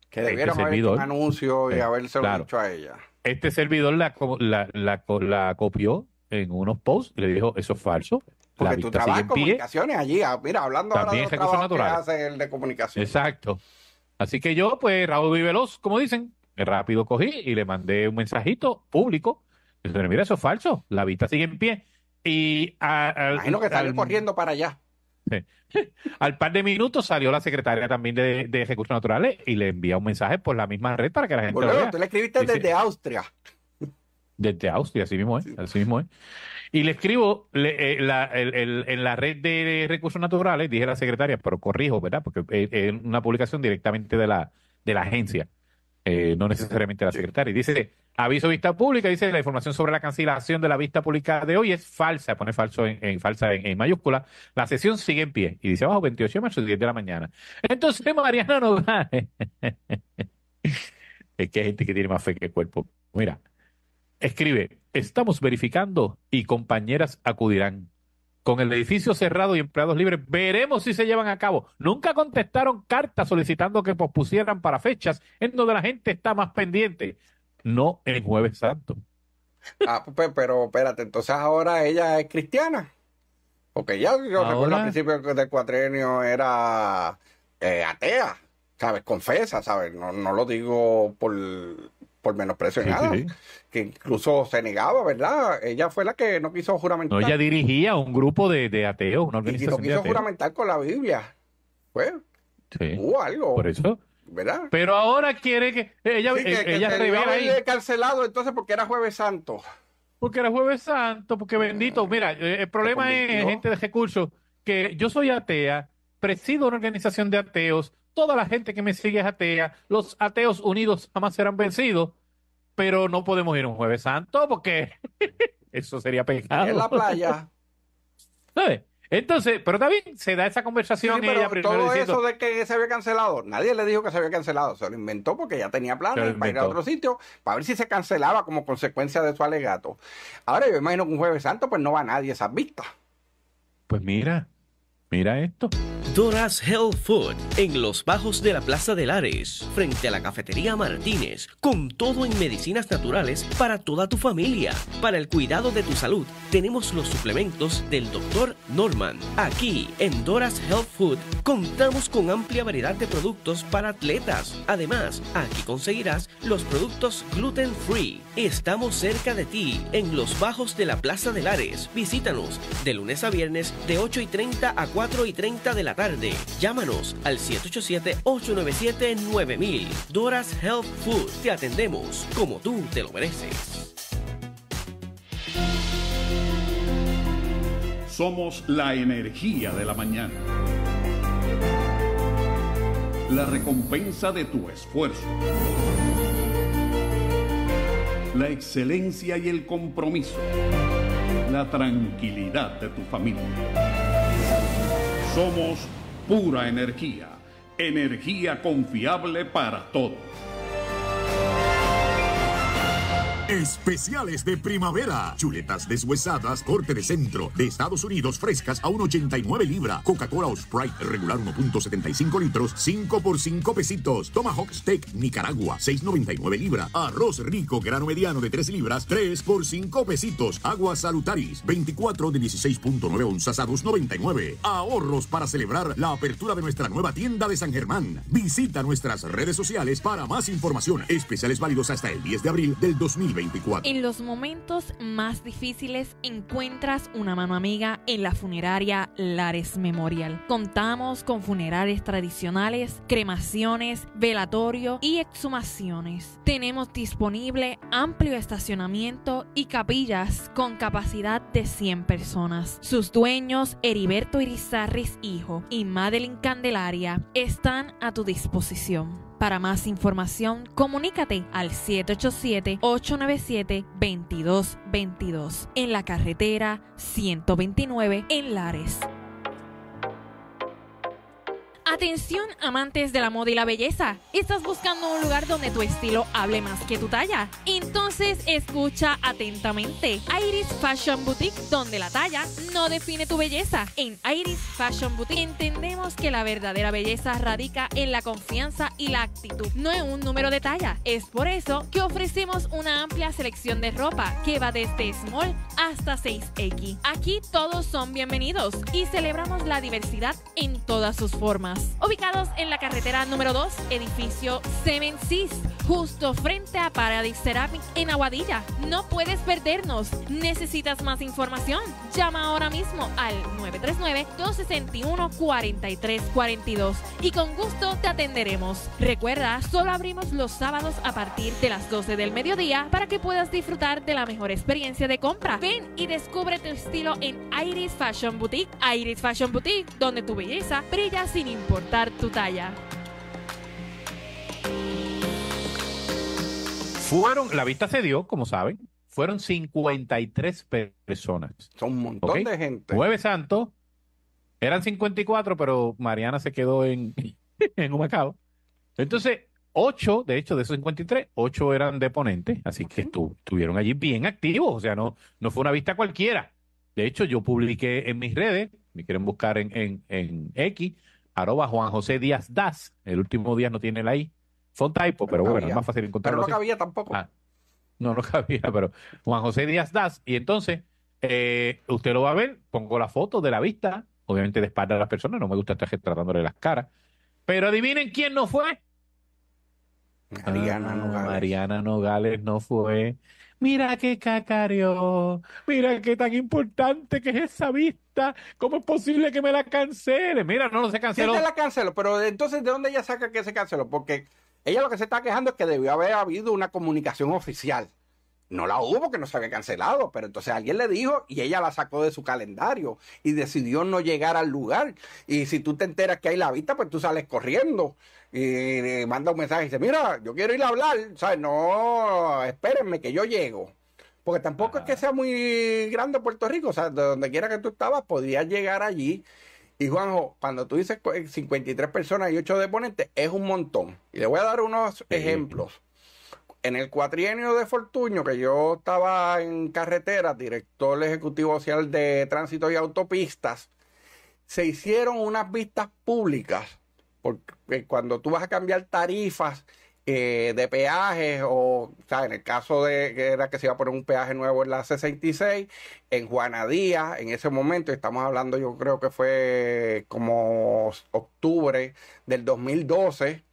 C: Que este debieron este servidor, un
D: anuncio y eh, haberse dicho a ella.
C: Este servidor la, la, la, copió en unos posts y le dijo, eso es falso. Porque tú trabajas en comunicaciones
D: allí, ah, mira, hablando ahora de los trabajos que el de comunicación.
C: Exacto. Así que yo, pues, Raúl y como dicen, rápido cogí y le mandé un mensajito público. mira, eso es falso, la vista sigue en pie. Y al,
D: que está corriendo para allá.
C: al par de minutos salió la secretaria también de, de, Recursos Naturales y le envía un mensaje por la misma red para que la gente. lo vea. tú le
D: escribiste desde Austria.
C: Desde Austria, así mismo es, mismo eh. Y le escribo eh, en la red de recursos naturales, dije a la secretaria, pero corrijo, ¿verdad? Porque es una publicación directamente de la, de la agencia, eh, no necesariamente la secretaria. dice, aviso vista pública, dice, la información sobre la cancelación de la vista pública de hoy es falsa, pone falso en, falsa en, mayúscula. La sesión sigue en pie. Y dice abajo, 28 de marzo, 10 de la mañana. Entonces, Mariana no va. es que hay gente que tiene más fe que el cuerpo. Mira. Escribe, estamos verificando y compañeras acudirán. Con el edificio cerrado y empleados libres, veremos si se llevan a cabo. Nunca contestaron cartas solicitando que pospusieran para fechas en donde la gente está más pendiente. No el Jueves Santo.
D: Ah, pues, pues, pero espérate, entonces ahora ella es cristiana. Porque ya yo recuerdo al principio del cuatrenio era eh, atea, ¿sabes? Confesa, ¿sabes? no lo digo por por menosprecio sí, nada, que incluso se negaba, ¿verdad? Ella fue la que no quiso juramentar. ella
C: dirigía un grupo de, de ateos, una organización Y no quiso juramentar
D: con la Biblia. Pues,
C: hubo algo. Por eso. ¿Verdad?
D: Pero ahora quiere que eh, ella, eh, que ella se revela cancelado entonces porque era Jueves Santo. Porque era Jueves Santo, porque bendito. Ah, Mira,
C: eh, el problema es gente de recursos que yo soy atea, presido una organización de ateos, toda la gente que me sigue es atea, los ateos unidos jamás serán vencidos, pero no podemos ir un jueves santo porque eso sería pecado. En la playa. ¿Sabes? Entonces, pero también se da esa conversación. Sí, todo eso de
D: que se había cancelado, nadie le dijo que se había cancelado, se lo inventó porque ya tenía planes para ir a otro sitio, para ver si se cancelaba como consecuencia de su alegato. Ahora yo imagino que un jueves santo pues no va nadie a esas vistas. Pues mira, Mira esto. Dora's Health Food en los bajos de la Plaza de Lares, frente a la cafetería Martínez, con todo en medicinas naturales para toda tu familia. Para el cuidado de tu salud, tenemos los suplementos del Dr. Norman. Aquí en Dora's Health Food contamos con amplia variedad de productos para atletas. Además, aquí conseguirás los productos gluten free. Estamos cerca de ti en los bajos de la Plaza de Lares. Visítanos de lunes a viernes de 8 y 30 a 4 y 30 de la tarde. Llámanos al 787-897-9000. Doras Health Food. Te atendemos como tú te lo mereces.
B: Somos la energía de la mañana. La recompensa de tu esfuerzo. La excelencia y el compromiso. La tranquilidad de tu familia somos pura energía, energía confiable para todos. Especiales de primavera. Chuletas deshuesadas, corte de centro,
C: de Estados Unidos, frescas a 1,89 libra. Coca-Cola o Sprite regular 1,75 litros, 5 por 5 pesitos. Tomahawk Steak Nicaragua, 6,99 libra. Arroz
B: rico grano mediano de 3 libras, 3 por 5 pesitos. Agua Salutaris, 24 de 16,9 onzas a 2,99. Ahorros para celebrar la apertura de nuestra nueva tienda de San Germán. Visita nuestras redes sociales para más información. Especiales válidos hasta el 10 de abril del 2000.
A: En los momentos más difíciles encuentras una mano amiga en la funeraria Lares Memorial. Contamos con funerales tradicionales, cremaciones, velatorio y exhumaciones. Tenemos disponible amplio estacionamiento y capillas con capacidad de 100 personas. Sus dueños, Heriberto Irizarris Hijo y Madeline Candelaria, están a tu disposición. Para más información, comunícate al 787-897-2222 en la carretera 129 en Lares. Atención amantes de la moda y la belleza. ¿Estás buscando un lugar donde tu estilo hable más que tu talla? Entonces escucha atentamente. Iris Fashion Boutique, donde la talla no define tu belleza. En Iris Fashion Boutique entendemos que la verdadera belleza radica en la confianza y la actitud, no en un número de talla. Es por eso que ofrecemos una amplia selección de ropa que va desde small hasta 6X. Aquí todos son bienvenidos y celebramos la diversidad en todas sus formas ubicados en la carretera número 2, edificio Semencis, justo frente a Paradise Ceramic en Aguadilla. No puedes perdernos. ¿Necesitas más información? Llama ahora mismo al 939-261-4342 y con gusto te atenderemos. Recuerda, solo abrimos los sábados a partir de las 12 del mediodía para que puedas disfrutar de la mejor experiencia de compra. Ven y descubre tu estilo en Iris Fashion Boutique. Iris Fashion Boutique, donde tu belleza brilla sin importar importar tu talla.
C: Fueron, la vista se dio, como saben, fueron 53 personas. Son un montón de gente. Jueves Santo, eran 54, pero Mariana se quedó en, en Humacao. Entonces, 8, de hecho, de esos 53, 8 eran de ponente, así que estuvieron allí bien activos, o sea, no, no fue una vista cualquiera. De hecho, yo publiqué en mis redes, me quieren buscar en, en, en X, arroba Juan José Díaz Das. El último día no tiene la I. Fue typo, pero, bueno, es más fácil encontrarlo. Pero no cabía tampoco. Ah, no, no cabía, pero Juan José Díaz Das. Y entonces, eh, usted lo va a ver, pongo la foto de la vista, obviamente de a las personas, no me gusta estar tratándole las caras. Pero adivinen quién no fue. Mariana ah, Nogales. Mariana Nogales no fue. Mira qué cacareo, mira qué tan importante que es
D: esa vista. ¿Cómo es posible que me la cancele? Mira, no, no se canceló. Sí, se la canceló, pero entonces, ¿de dónde ella saca que se canceló? Porque ella lo que se está quejando es que debió haber habido una comunicación oficial. No la hubo que no se había cancelado, pero entonces alguien le dijo y ella la sacó de su calendario y decidió no llegar al lugar. Y si tú te enteras que hay la vista, pues tú sales corriendo y manda un mensaje y dice, mira, yo quiero ir a hablar, sea No, espérenme que yo llego. Porque tampoco es que sea muy grande Puerto Rico, o sea, de donde quiera que tú estabas, podías llegar allí. Y Juanjo, cuando tú dices 53 eh, personas y 8 deponentes, es un montón. Y le voy a dar unos ejemplos. En el cuatrienio de Fortuño, que yo estaba en carretera, director ejecutivo social de tránsito y autopistas, se hicieron unas vistas públicas porque cuando tú vas a cambiar tarifas eh, de peajes o, o sea, en el caso de que era que se iba a poner un peaje nuevo en la 66 en Juana en ese momento, estamos hablando yo creo que fue como octubre del 2012,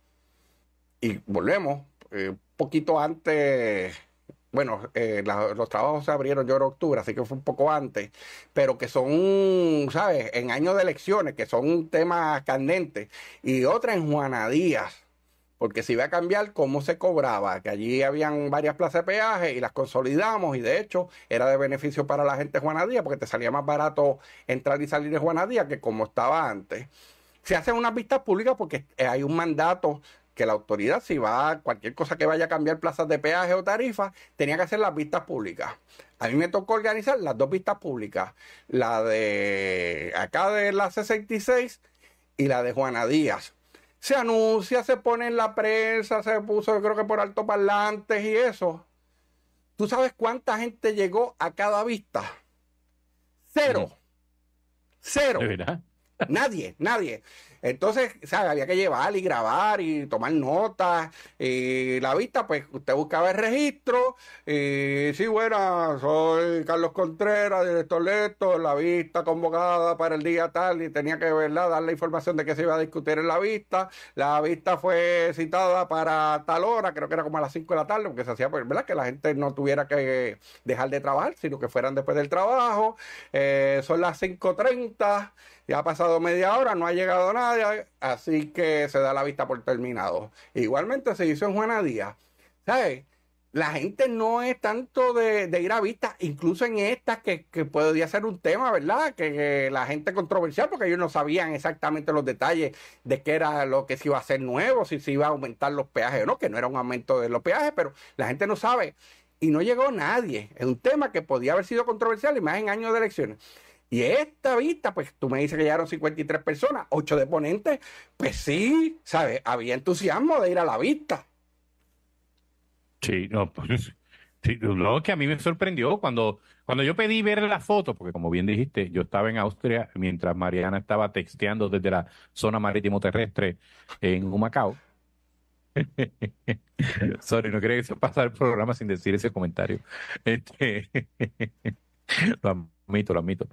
D: y volvemos, eh, un poquito antes bueno, eh, los trabajos se abrieron yo en octubre, así que fue un poco antes, pero que son, ¿sabes? En años de elecciones, que son un tema candente, Y otra en Juana Díaz, porque se iba a cambiar cómo se cobraba, que allí habían varias plazas de peaje y las consolidamos y de hecho era de beneficio para la gente de Juana Díaz, porque te salía más barato entrar y salir de Juana Díaz que como estaba antes. Se hacen unas vistas públicas porque eh, hay un mandato que la autoridad, si va a cualquier cosa que vaya a cambiar plazas de peaje o tarifa tenía que hacer las vistas públicas. A mí me tocó organizar las dos vistas públicas, la de acá de la 66 y la de Juana Díaz. Se anuncia, se pone en la prensa, se puso, yo creo que por parlantes y eso. ¿Tú sabes cuánta gente llegó a cada vista? Cero. Cero. Nadie, nadie. Entonces, sea, Había que llevar y grabar y tomar notas. Y la vista, pues usted buscaba el registro. Y sí, bueno, soy Carlos Contreras, director de la vista convocada para el día tal y tenía que, ¿verdad?, dar la información de que se iba a discutir en la vista. La vista fue citada para tal hora, creo que era como a las 5 de la tarde, porque se hacía, pues, ¿verdad?, que la gente no tuviera que dejar de trabajar, sino que fueran después del trabajo. Eh, son las 5.30, ya ha pasado media hora, no ha llegado nada así que se da la vista por terminado. Igualmente se hizo en Juana Díaz. La gente no es tanto de, ir a vista, incluso en esta que, podría ser un tema, ¿verdad? Que, la gente controversial, porque ellos no sabían exactamente los detalles de qué era lo que se iba a hacer nuevo, si se iba a aumentar los peajes o no, que no era un aumento de los peajes, pero la gente no sabe. Y no llegó nadie. Es un tema que podía haber sido controversial y más en años de elecciones. Y esta vista, pues tú me dices que llegaron 53 personas, 8 de ponentes, pues sí, ¿sabes? Había entusiasmo de ir a la vista.
C: Sí, no, pues, lo que a mí me sorprendió cuando, cuando yo pedí ver la foto, porque como bien dijiste, yo estaba en Austria mientras Mariana estaba texteando desde la zona marítimo terrestre en Humacao. Sorry, no quería pasar el programa sin decir ese comentario. Este... admito, lo admito.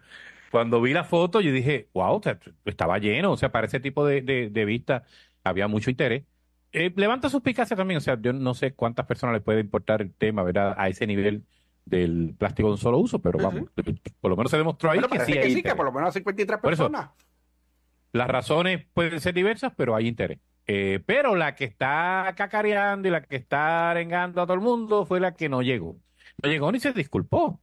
C: Cuando vi la foto, yo dije, wow, estaba lleno, o sea, para ese tipo de, vista había mucho interés. Eh, levanta levanta suspicacia también, o sea, yo no sé cuántas personas les puede importar el tema, ¿verdad? A ese nivel del plástico de un solo uso, pero vamos, por lo menos se demostró ahí que sí hay por
D: lo menos 53 personas.
C: las razones pueden ser diversas, pero hay interés. Eh, pero la que está cacareando y la que está arengando a todo el mundo fue la que no llegó. No llegó ni se disculpó.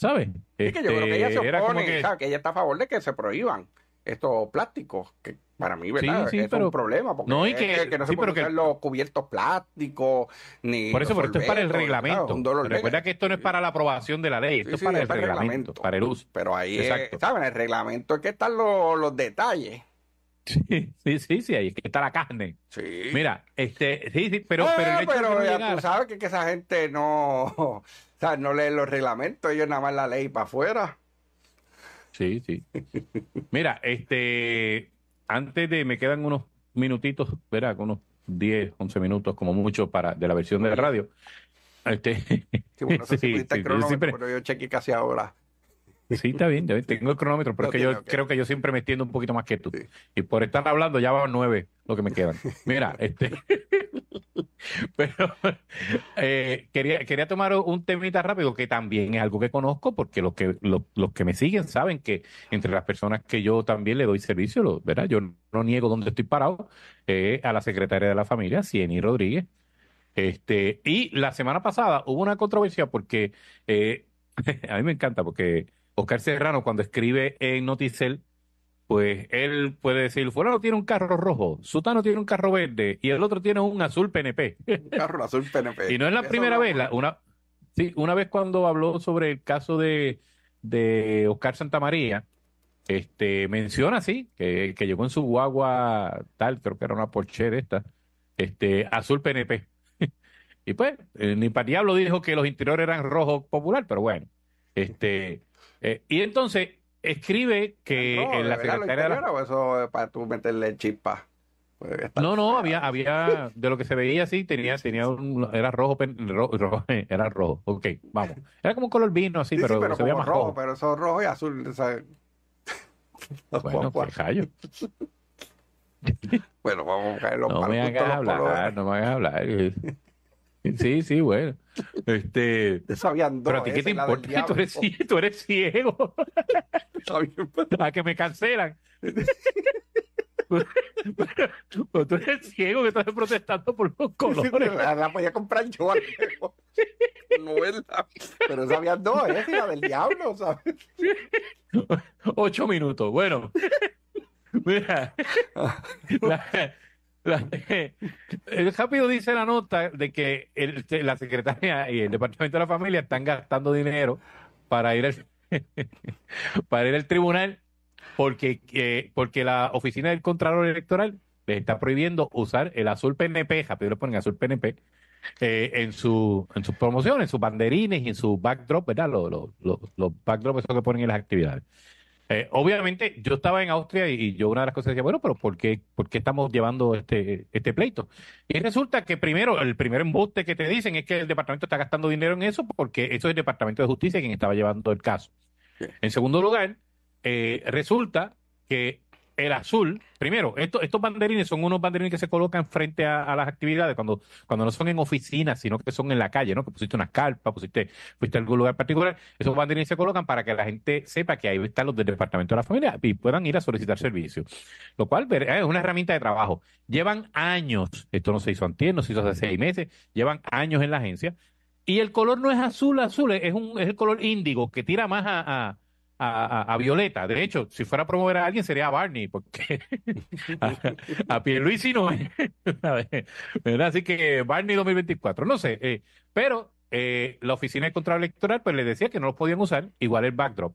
C: ¿sabes? Es que yo creo que ella se este, opone, que...
D: ella está a favor de que se prohíban estos plásticos, que para mí, ¿verdad? es un problema, porque no, y que, no se los cubiertos plásticos, ni... Por eso, pero esto es para el reglamento. recuerda que esto no es para la aprobación de la ley, esto es para el, reglamento, para el uso. Pero ahí, ¿saben? El reglamento es que están los, los detalles. Sí, sí, sí, ahí está la carne. Sí. Mira, este, sí, sí, pero, que tú sabes que, esa gente no, o sea, no lee los reglamentos, ellos nada más la ley para afuera.
C: Sí, sí. Mira, este, antes de, me quedan unos minutitos, verá, unos 10, 11 minutos como mucho para de la versión de la radio. Este,
D: sí, bueno, sí, sí, pero yo chequé casi ahora.
C: Sí, está bien, tengo el cronómetro, pero es que yo creo que yo siempre me extiendo un poquito más que tú. Y por estar hablando ya van nueve lo que me quedan. Mira, este... pero eh, quería, quería tomar un temita rápido que también es algo que conozco porque los que, los, que me siguen saben que entre las personas que yo también le doy servicio, ¿verdad? Yo no niego dónde estoy parado, a la secretaria de la familia, Cieny Rodríguez. Este, y la semana pasada hubo una controversia porque eh, a mí me encanta porque Oscar Serrano, cuando escribe en Noticel, pues él puede decir, fulano tiene un carro rojo, Sutano tiene un carro verde y el otro tiene un azul PNP. Un carro azul PNP. y no es la primera vez, una, sí, una vez cuando habló sobre el caso de, de Oscar Santamaría, este, menciona así, que, que llegó en su guagua tal, creo que era una Porsche esta, este, azul PNP. y pues, eh, ni para diablo dijo que los interiores eran rojo popular, pero bueno, este... Eh, y entonces escribe que ah, en la secretaria de la...
D: eso para tú meterle chispa?
C: Pues, no, no, había, había, de lo que se veía así, tenía, tenía un, era rojo, rojo era rojo, ok, vamos. Era como un color vino así, pero, se veía más rojo,
D: Pero eso rojo y azul, o sea...
C: Bueno, pues callo. bueno, vamos a caer los no me hagas hablar, no me hagas hablar. Sí, sí, bueno.
D: Este, sabían dos, pero a ti qué te importa tú eres,
C: tú eres ciego. a que me cancelan.
D: pero, tú
C: eres ciego que estás protestando por los colores. La,
D: la podía comprar yo. la... Pero sabían dos, es ¿eh? la del diablo, ¿sabes?
C: Ocho minutos. Bueno. Mira el eh, rápido dice la nota de que la Secretaría y el departamento de la familia están gastando dinero para ir al, para ir al tribunal porque, eh, porque la oficina del Contralor Electoral les está prohibiendo usar el azul PNP, rápido le ponen azul PNP, eh, en, su, en sus promociones, en sus banderines y en su backdrop, ¿verdad? Los, los, los backdrops, eso que ponen en las actividades. Eh, obviamente, yo estaba en Austria y, yo una de las cosas decía, bueno, pero ¿por qué, estamos llevando este, este pleito? Y resulta que primero, el primer embuste que te dicen es que el departamento está gastando dinero en eso porque eso es el departamento de justicia quien estaba llevando el caso. En segundo lugar, eh, resulta que el azul, primero, estos banderines son unos banderines que se colocan frente a, las actividades cuando, cuando no son en oficinas, sino que son en la calle, ¿no? Que pusiste una carpa, pusiste, fuiste a algún lugar particular. Esos banderines se colocan para que la gente sepa que ahí están los del Departamento de la Familia y puedan ir a solicitar servicio. Lo cual eh, es una herramienta de trabajo. Llevan años, esto no se hizo antes, no se hizo hace seis meses, llevan años en la agencia. Y el color no es azul, azul, es, un, es el color índigo que tira más a a, Violeta. De hecho, si fuera a promover a alguien sería a Barney, porque a, a Pierluisi no es. Así que Barney 2024, no sé. Eh, pero eh, la oficina de control electoral pues le decía que no lo podían usar, igual el backdrop.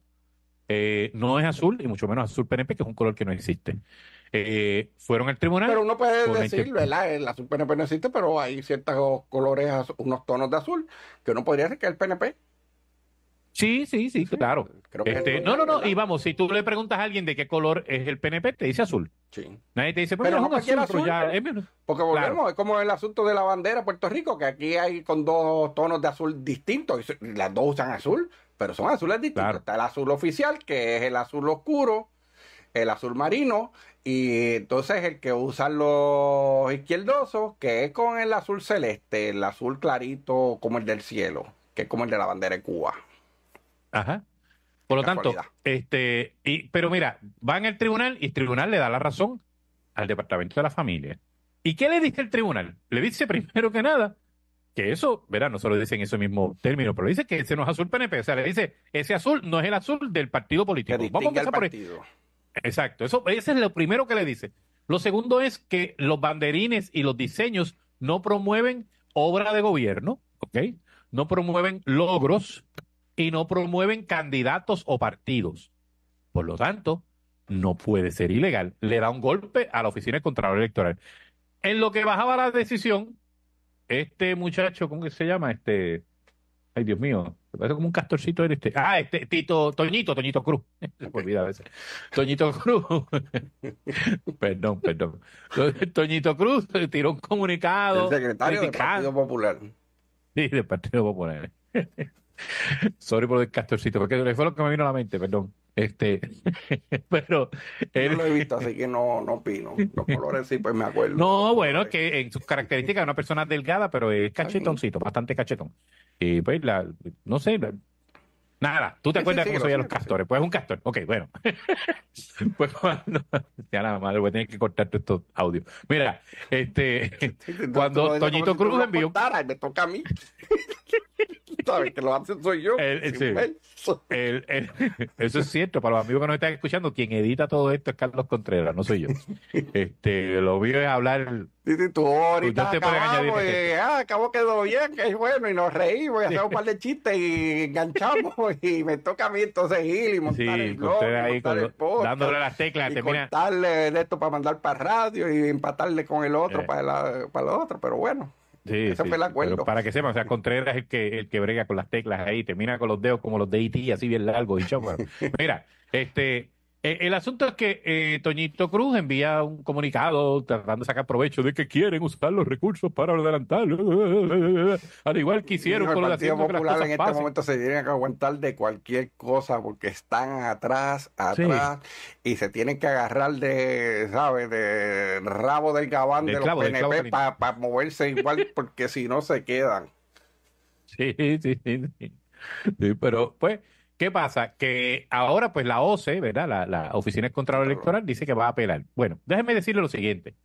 C: Eh, no es azul y mucho menos azul PNP, que es un color que no existe. Eh, fueron al tribunal. Pero uno puede decir,
D: ¿verdad? El azul PNP no existe, pero hay ciertos colores, unos tonos de azul que uno podría decir que el PNP Sí, sí, sí, claro. Este,
C: no, no, no, y vamos, si tú le preguntas a alguien de qué color es el PNP, te dice azul. Sí. Nadie te dice, pues pero, no es un azul, ¿eh?
D: Eh, Porque volvemos, es como el asunto de la bandera de Puerto Rico, que aquí hay con dos tonos de azul distintos, las dos usan azul, pero son azules distintos. Está el azul oficial, que es el azul oscuro, el azul marino, y entonces el que usan los izquierdosos, que es con el azul celeste, el azul clarito como el del cielo, que es como el de la bandera de Cuba.
C: Ajá. Por lo tanto, este, y, pero mira, va en el tribunal y el tribunal le da la razón al Departamento de la Familia. ¿Y qué le dice el tribunal? Le dice primero que nada que eso, verá, no solo dicen ese mismo término, pero dice que ese no es azul PNP, o sea, le dice, ese azul no es el azul del partido político. Vamos a empezar por partido. Exacto, eso, ese es lo primero que le dice. Lo segundo es que los banderines y los diseños no promueven obra de gobierno, ¿ok? No promueven logros, y no promueven candidatos o partidos. Por lo tanto, no puede ser ilegal. Le da un golpe a la Oficina de Contralor Electoral. En lo que bajaba la decisión, este muchacho, ¿cómo que se llama? Este, ay Dios mío, me parece como un castorcito este. Ah, este Tito, Toñito, Toñito Cruz. Se me olvida a veces. Toñito Cruz. perdón, perdón. Toñito Cruz tiró un comunicado. secretario del
D: Partido Popular.
C: Sí, del Partido Popular. Sorry por el castorcito, porque fue lo que me vino a la mente, perdón. Este, pero él... no lo
D: he visto, así que no, opino. Los colores
C: sí, pues me acuerdo. No, bueno, es que en sus características es una persona delgada, pero es cachetoncito, bastante cachetón. Y pues, la, no sé, nada, tú te acuerdas de cómo sí, los castores. Pues un castor, ok, bueno. pues cuando. Ya nada, madre, voy a tener que cortar estos audios. Mira, este, cuando Toñito Cruz envió.
D: Me toca a mí.
B: ¿Sabes? Que lo hacen soy yo.
D: eso
C: es cierto. Para los amigos que nos están escuchando, quien edita todo esto es Carlos Contreras, no soy yo. Este, lo mío es hablar.
D: Dice te acabamos, y, ah, acabó quedó bien, que es bueno, y nos reímos, y hacemos un par de chistes, y enganchamos, y me toca a mí entonces ir y montar sí, el blog, ahí
C: con, dándole las teclas, y
D: contarle de esto para mandar para radio, y empatarle con el otro eh. para, la, para el otro, pero bueno. Sí,
C: para que sepan, o sea, Contreras es el que, el que brega con las teclas ahí, termina con los dedos como los de IT, e así bien largos y bueno. Mira, este, eh, el asunto es que eh, Toñito Cruz envía un comunicado tratando de sacar provecho de que quieren usar los recursos para adelantar. Al igual que hicieron con el Partido Popular en este momento
D: se tienen que aguantar de cualquier cosa porque están atrás, atrás y se tienen que agarrar de, ¿sabes? De rabo del gabán de los PNP para moverse igual porque si no se quedan. Sí, sí,
C: sí. sí pero pues ¿Qué pasa? Que ahora, pues la OCE, ¿verdad? La, Oficina de Contralor Electoral dice que va a apelar. Bueno, déjeme decirle lo siguiente.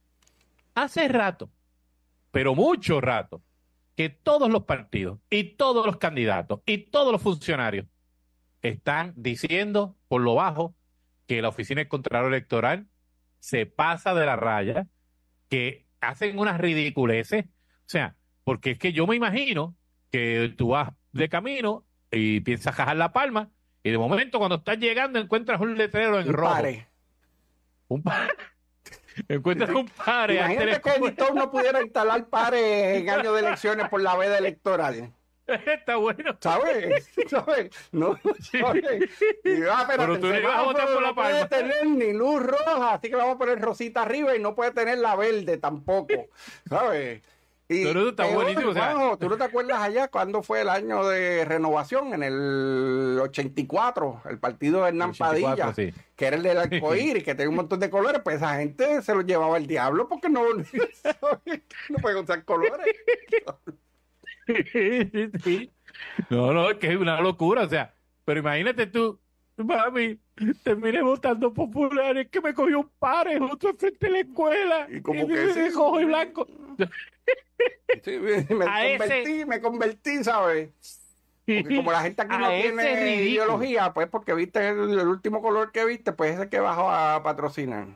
C: Hace rato, pero mucho rato, que todos los partidos y todos los candidatos y todos los funcionarios están diciendo por lo bajo que la Oficina de Contralor Electoral se pasa de la raya, que hacen unas ridiculeces. O sea, porque es que yo me imagino que tú vas de camino y piensas cajar la palma. Y de momento, cuando estás llegando, encuentras un letrero en rojo. Un par. encuentras un
D: par. Imagínate que el editor no pudiera instalar pares en año de elecciones por la veda electoral.
C: Está bueno. ¿Sabes? ¿Sabes? No, Y, ah, pero, tú no vas a votar por la No puede
D: tener ni luz roja, así que vamos a poner rosita arriba y no puede tener la verde tampoco. ¿Sabes? Y eso está buenísimo. Hermano, ¿Tú no te acuerdas allá cuando fue el año de renovación? En el 84, el partido de Hernán Padilla, que era el del arcoíris, que tenía un montón de colores. Pues esa gente se lo llevaba el diablo porque no, no puede usar colores. sí, sí.
C: No, no, es que es una locura. O sea, pero imagínate tú,
D: mami, terminé votando es que me cogió un en otro frente de la escuela. Y como que ese... cojo y blanco. me, convertí, me convertí, ¿sabes? Porque como la gente aquí no tiene ideología, pues porque viste el, el, último color que viste, pues es el que bajó a patrocinar.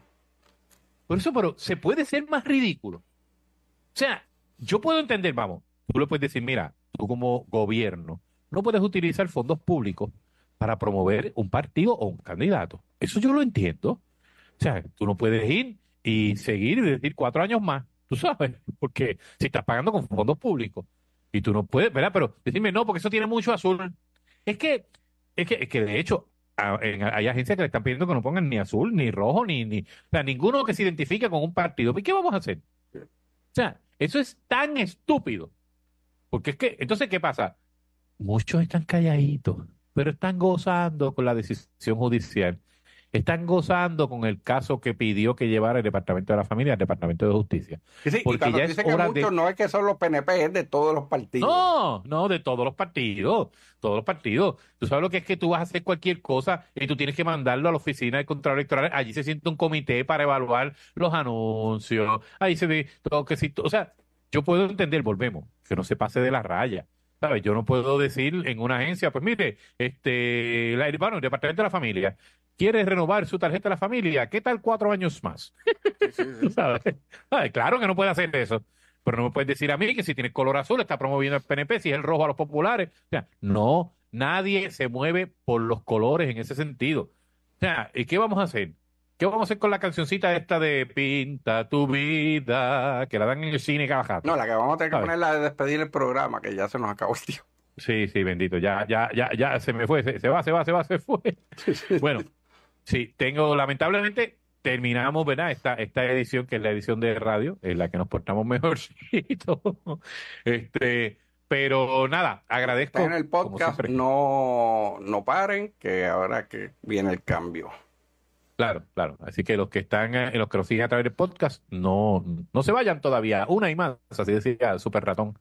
D: Por eso, pero se puede ser más ridículo.
C: O sea, yo puedo entender, vamos, tú le puedes decir, mira, tú como gobierno no puedes utilizar fondos públicos para promover un partido o un candidato. Eso yo lo entiendo. O sea, tú no puedes ir y seguir y decir cuatro años más, tú sabes, porque si estás pagando con fondos públicos y tú no puedes, ¿verdad? Pero decirme no, porque eso tiene mucho azul. Es que, es que, es que de hecho, hay agencias que le están pidiendo que no pongan ni azul, ni rojo, ni, ni, o sea, ninguno que se identifique con un partido. ¿Y qué vamos a hacer? O sea, eso es tan estúpido. Porque es que, entonces, ¿qué pasa? Muchos están calladitos pero están gozando con la decisión judicial. Están gozando con el caso que pidió que llevara el Departamento de la Familia el Departamento de Justicia. porque ya es que mucho,
D: no es que son los PNP, es de todos los partidos. No, no, de todos los
C: partidos, todos los partidos. Tú sabes lo que es que tú vas a hacer cualquier cosa y tú tienes que mandarlo a la oficina de Control Electoral. Allí se siente un comité para evaluar los anuncios. Ahí se ve todo que sí. O sea, yo puedo entender, volvemos, que no se pase de la raya yo no puedo decir en una agencia, pues mire, este, la, el Departamento de la Familia quiere renovar su tarjeta de la familia, ¿qué tal cuatro años más? Claro que no puede hacer eso. Pero no me puedes decir a mí que si tiene color azul está promoviendo el PNP, si es el rojo a los populares. O sea, no, nadie se mueve por los colores en ese sentido. O sea, ¿y qué vamos a hacer? vamos a hacer con la cancioncita esta de Pinta tu vida? Que la dan en el cine caja. No, la que vamos a tener
D: que poner la de despedir el programa, que ya se nos acabó el tío Sí,
C: sí, bendito. Ya, ya, ya, ya se me fue, se, va, se va, se va, se fue. bueno, sí, tengo, lamentablemente, terminamos, ¿verdad? Esta, esta edición, que es la edición de radio, en la que nos portamos mejorcito. este,
D: pero nada, agradezco. en el podcast, no, no paren, que ahora que viene el cambio.
C: Claro, claro. Así que los que están, en eh, los que nos siguen a través del podcast, no, no se vayan todavía. Una y más, así decía Super Ratón.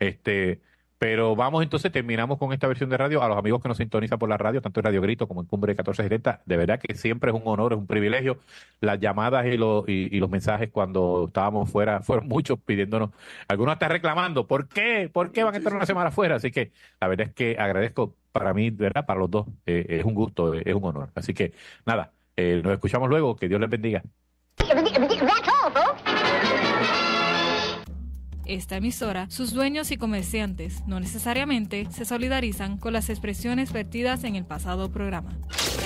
C: Este, pero vamos entonces, terminamos con esta versión de radio. A los amigos que nos sintonizan por la radio, tanto en Radio Grito como en Cumbre Directa, de verdad que siempre es un honor, es un privilegio. Las llamadas y los, y, los mensajes cuando estábamos fuera fueron muchos pidiéndonos, algunos hasta reclamando, ¿por qué? ¿Por qué van a estar una semana fuera? Así que la verdad es que agradezco para mí, de ¿verdad? Para los dos, eh, es un gusto, es un honor. Así que nada. Eh, nos escuchamos luego. Que Dios les bendiga.
A: Esta emisora, sus dueños y comerciantes no necesariamente se solidarizan con las expresiones vertidas en el pasado programa.